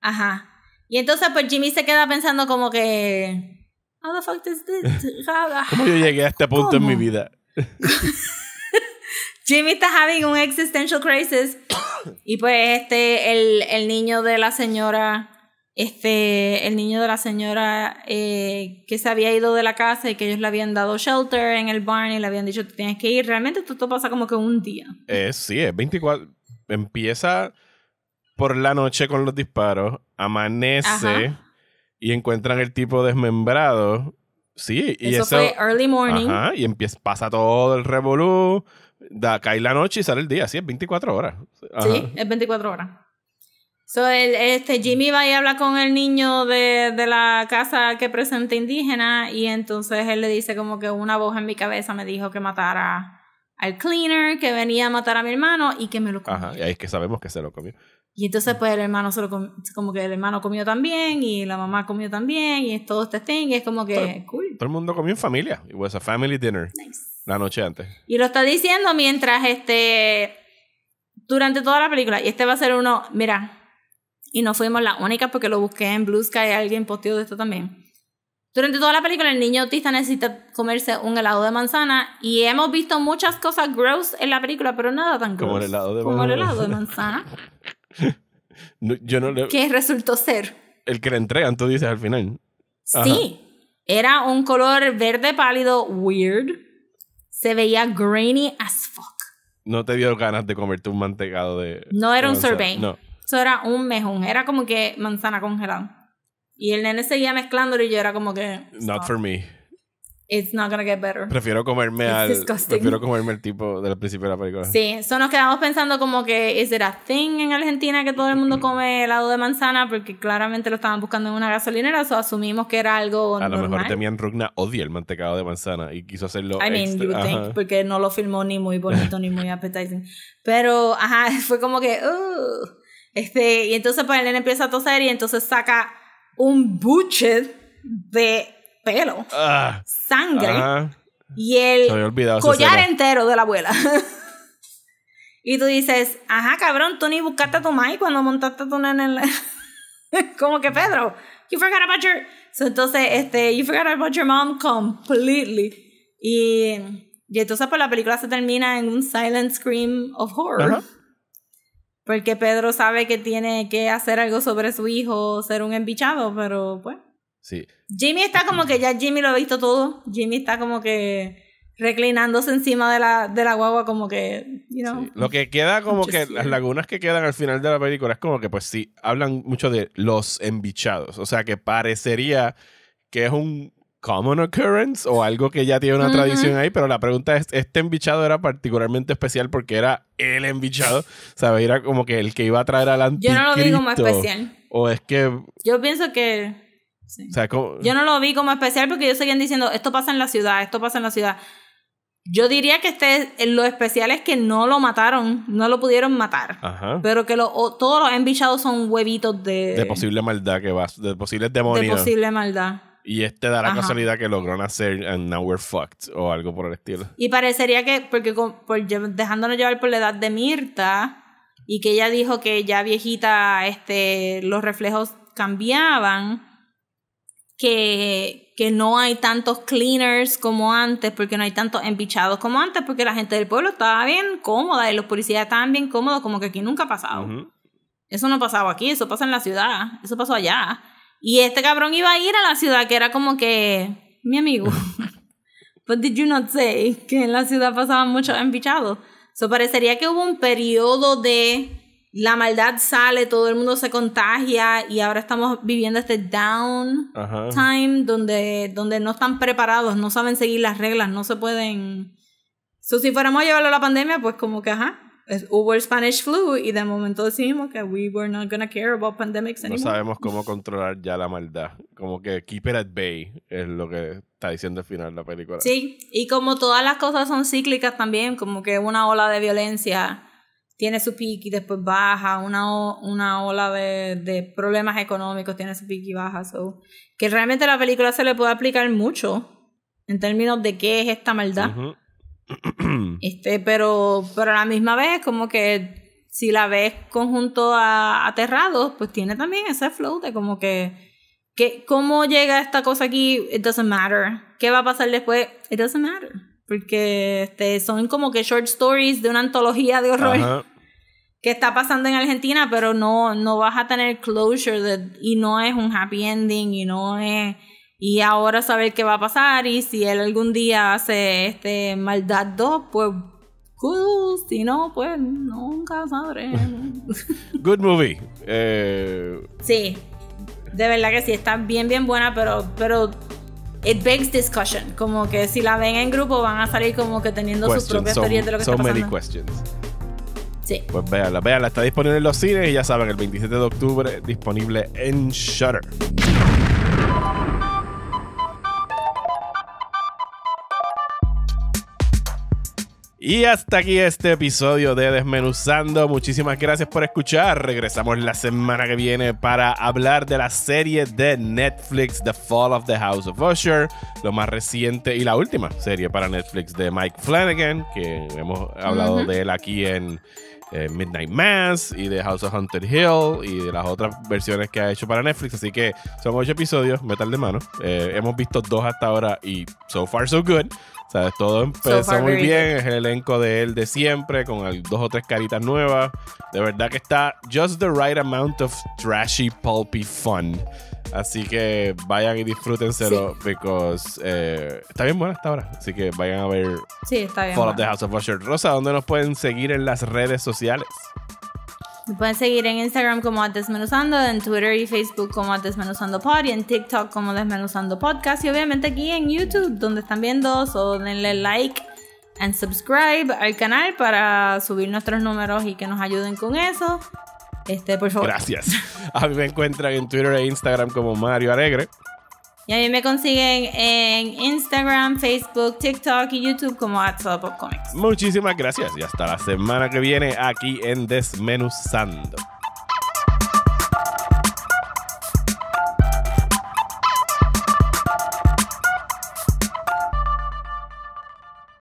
Ajá. Y entonces, pues Jimmy se queda pensando como que. How the fuck ¿Cómo yo llegué a este punto en mi vida? Jimmy está having un existential crisis. Y pues este, el, el niño de la señora este, el niño de la señora eh, que se había ido de la casa y que ellos le habían dado shelter en el barn y le habían dicho, tienes que ir. Realmente todo pasa como que un día. sí, es 24. Empieza por la noche con los disparos, amanece y encuentran el tipo desmembrado. Sí, y eso, fue early morning. y empieza, pasa todo el revolú, cae la noche y sale el día. Sí, es 24 horas. Sí, es 24 horas. So, el, este, Jimmy va y habla con el niño de, la casa que presenta indígena y entonces él le dice como que una voz en mi cabeza me dijo que matara al cleaner, que venía a matar a mi hermano y que me lo comió. Ajá, y ahí es que sabemos que se lo comió. Y entonces pues el hermano se lo comió, como que el hermano comió también y la mamá comió también y todo este thing y es como que todo, el mundo comió en familia. It was a family dinner. La noche antes. Y lo está diciendo mientras este... Durante toda la película. Y este va a ser uno... Mira, y no fuimos las únicas porque lo busqué en Blue Sky, alguien posteó de esto también. Durante toda la película el niño autista necesita comerse un helado de manzana y hemos visto muchas cosas gross en la película, pero nada tan gross como el helado de, manzana. yo no Que resultó ser. El que le entregan, tú dices al final. Sí, era un color verde pálido weird. Se veía grainy as fuck. No te dio ganas de comerte un mantecado de... No era un sorbet. No. Eso era un mejón. Era como que manzana congelada. Y el nene seguía mezclándolo y yo era como que. Not for me. It's not gonna get better. Prefiero comerme al. Prefiero comerme el tipo del principio de la película. Sí, eso nos quedamos pensando como que. ¿Es it a thing en Argentina que todo el mundo come helado de manzana? Porque claramente lo estaban buscando en una gasolinera, o asumimos que era algo. A lo mejor Demian Rugna odia el mantecado de manzana y quiso hacerlo. I mean, este, you think, porque no lo filmó ni muy bonito ni muy appetizing. Pero, ajá, fue como que. Uh, este, y entonces pues el empieza a toser y entonces saca un buche de pelo, ah. sangre y el collar entero de la abuela. y tú dices, ajá, cabrón, tú ni buscaste a tu mai cuando montaste a tu nene Como que Pedro, you forgot about your... entonces, este, you forgot about your mom completely. Y, entonces pues la película se termina en un silent scream of horror porque Pedro sabe que tiene que hacer algo sobre su hijo, ser un embichado, pero pues... Sí. Jimmy está como que ya Jimmy lo ha visto todo. Jimmy está como que reclinándose encima de la, de la guagua como que, you know. Lo que queda como que las lagunas que quedan al final de la película es como que pues sí, hablan mucho de los embichados. O sea que parecería que es un common occurrence o algo que ya tiene una tradición ahí, pero la pregunta es, este embichado era particularmente especial porque era el embichado, ¿sabes? Era como que el que iba a traer al anticristo. Yo no lo vi como especial. O es que... Yo pienso que... O sea, como... Yo no lo vi como especial porque ellos seguían diciendo, esto pasa en la ciudad, esto pasa en la ciudad. Yo diría que este, eh, lo especial es que no lo mataron, no lo pudieron matar. Pero que todos los embichados son huevitos de... De posible maldad que va, de posibles demonios. De posible maldad. Y este dará la casualidad que logró hacer and now we're fucked o algo por el estilo. Y parecería que, porque dejándonos llevar por la edad de Mirta y que ella dijo que ya viejita este, los reflejos cambiaban, que, que no hay tantos cleaners como antes, porque no hay tantos embichados como antes, porque la gente del pueblo estaba bien cómoda y los policías estaban bien cómodos, como que aquí nunca ha pasado. Eso no pasaba aquí, eso pasa en la ciudad, eso pasó allá. Y este cabrón iba a ir a la ciudad que era como que, mi amigo, but did you not que en la ciudad pasaban muchos empichados? So parecería que hubo un periodo de la maldad sale, todo el mundo se contagia y ahora estamos viviendo este down time donde, donde no están preparados, no saben seguir las reglas, no se pueden... si fuéramos a llevarlo a la pandemia, pues como que, ajá, es, hubo Spanish flu y de momento decimos que we were not gonna care about pandemics No sabemos cómo controlar ya la maldad. Como que keep it at bay es lo que está diciendo al final la película. Sí, y como todas las cosas son cíclicas también, como que una ola de violencia tiene su pico y después baja, una, una ola de, de, problemas económicos tiene su pico y baja. que realmente la película se le puede aplicar mucho en términos de qué es esta maldad. este, pero, pero a la misma vez, como que si la ves conjunto a Aterrados, pues tiene también ese flow de como que, que cómo llega esta cosa aquí, it doesn't matter. ¿Qué va a pasar después? It doesn't matter. Porque este, son como que short stories de una antología de horror. que está pasando en Argentina, pero no, no vas a tener closure y no es un happy ending y no es y ahora saber qué va a pasar y si él algún día hace este maldad 2, pues si no, pues nunca sabré. Good movie. Eh, sí, de verdad que sí, está bien, bien buena, pero, pero it begs discussion. Como que si la ven en grupo van a salir como que teniendo sus propias teorías de lo que está pasando. Many questions. Sí. Pues véanla, véanla, está disponible en los cines y ya saben, el 27 de octubre disponible en Shutter. Y hasta aquí este episodio de Desmenuzando. Muchísimas gracias por escuchar. Regresamos la semana que viene para hablar de la serie de Netflix The Fall of the House of Usher, lo más reciente y la última serie para Netflix de Mike Flanagan, que hemos hablado de él aquí en eh, Midnight Mass y de House of Haunted Hill y de las otras versiones que ha hecho para Netflix. Así que son ocho episodios, metal de mano. Eh, hemos visto dos hasta ahora y so far so good. Todo empezó muy bien. Es el elenco de él de siempre, con dos o tres caritas nuevas. De verdad que está just the right amount of trashy, pulpy fun. Así que vayan y disfrútenselo, Porque because eh, está bien buena hasta ahora. Así que vayan a ver sí, está bien the House of Usher. Rosa, ¿dónde nos pueden seguir en las redes sociales? Me pueden seguir en Instagram como Desmenuzando, en Twitter y Facebook como Desmenuzando Pod y en TikTok como Desmenuzando Podcast y obviamente aquí en YouTube donde están viendo, o denle like and subscribe al canal para subir nuestros números y que nos ayuden con eso. Este, por favor. Gracias. A mí me encuentran en Twitter e Instagram como Mario Alegre. Y a mí me consiguen en Instagram, Facebook, TikTok y YouTube como Comics. Muchísimas gracias y hasta la semana que viene aquí en Desmenuzando.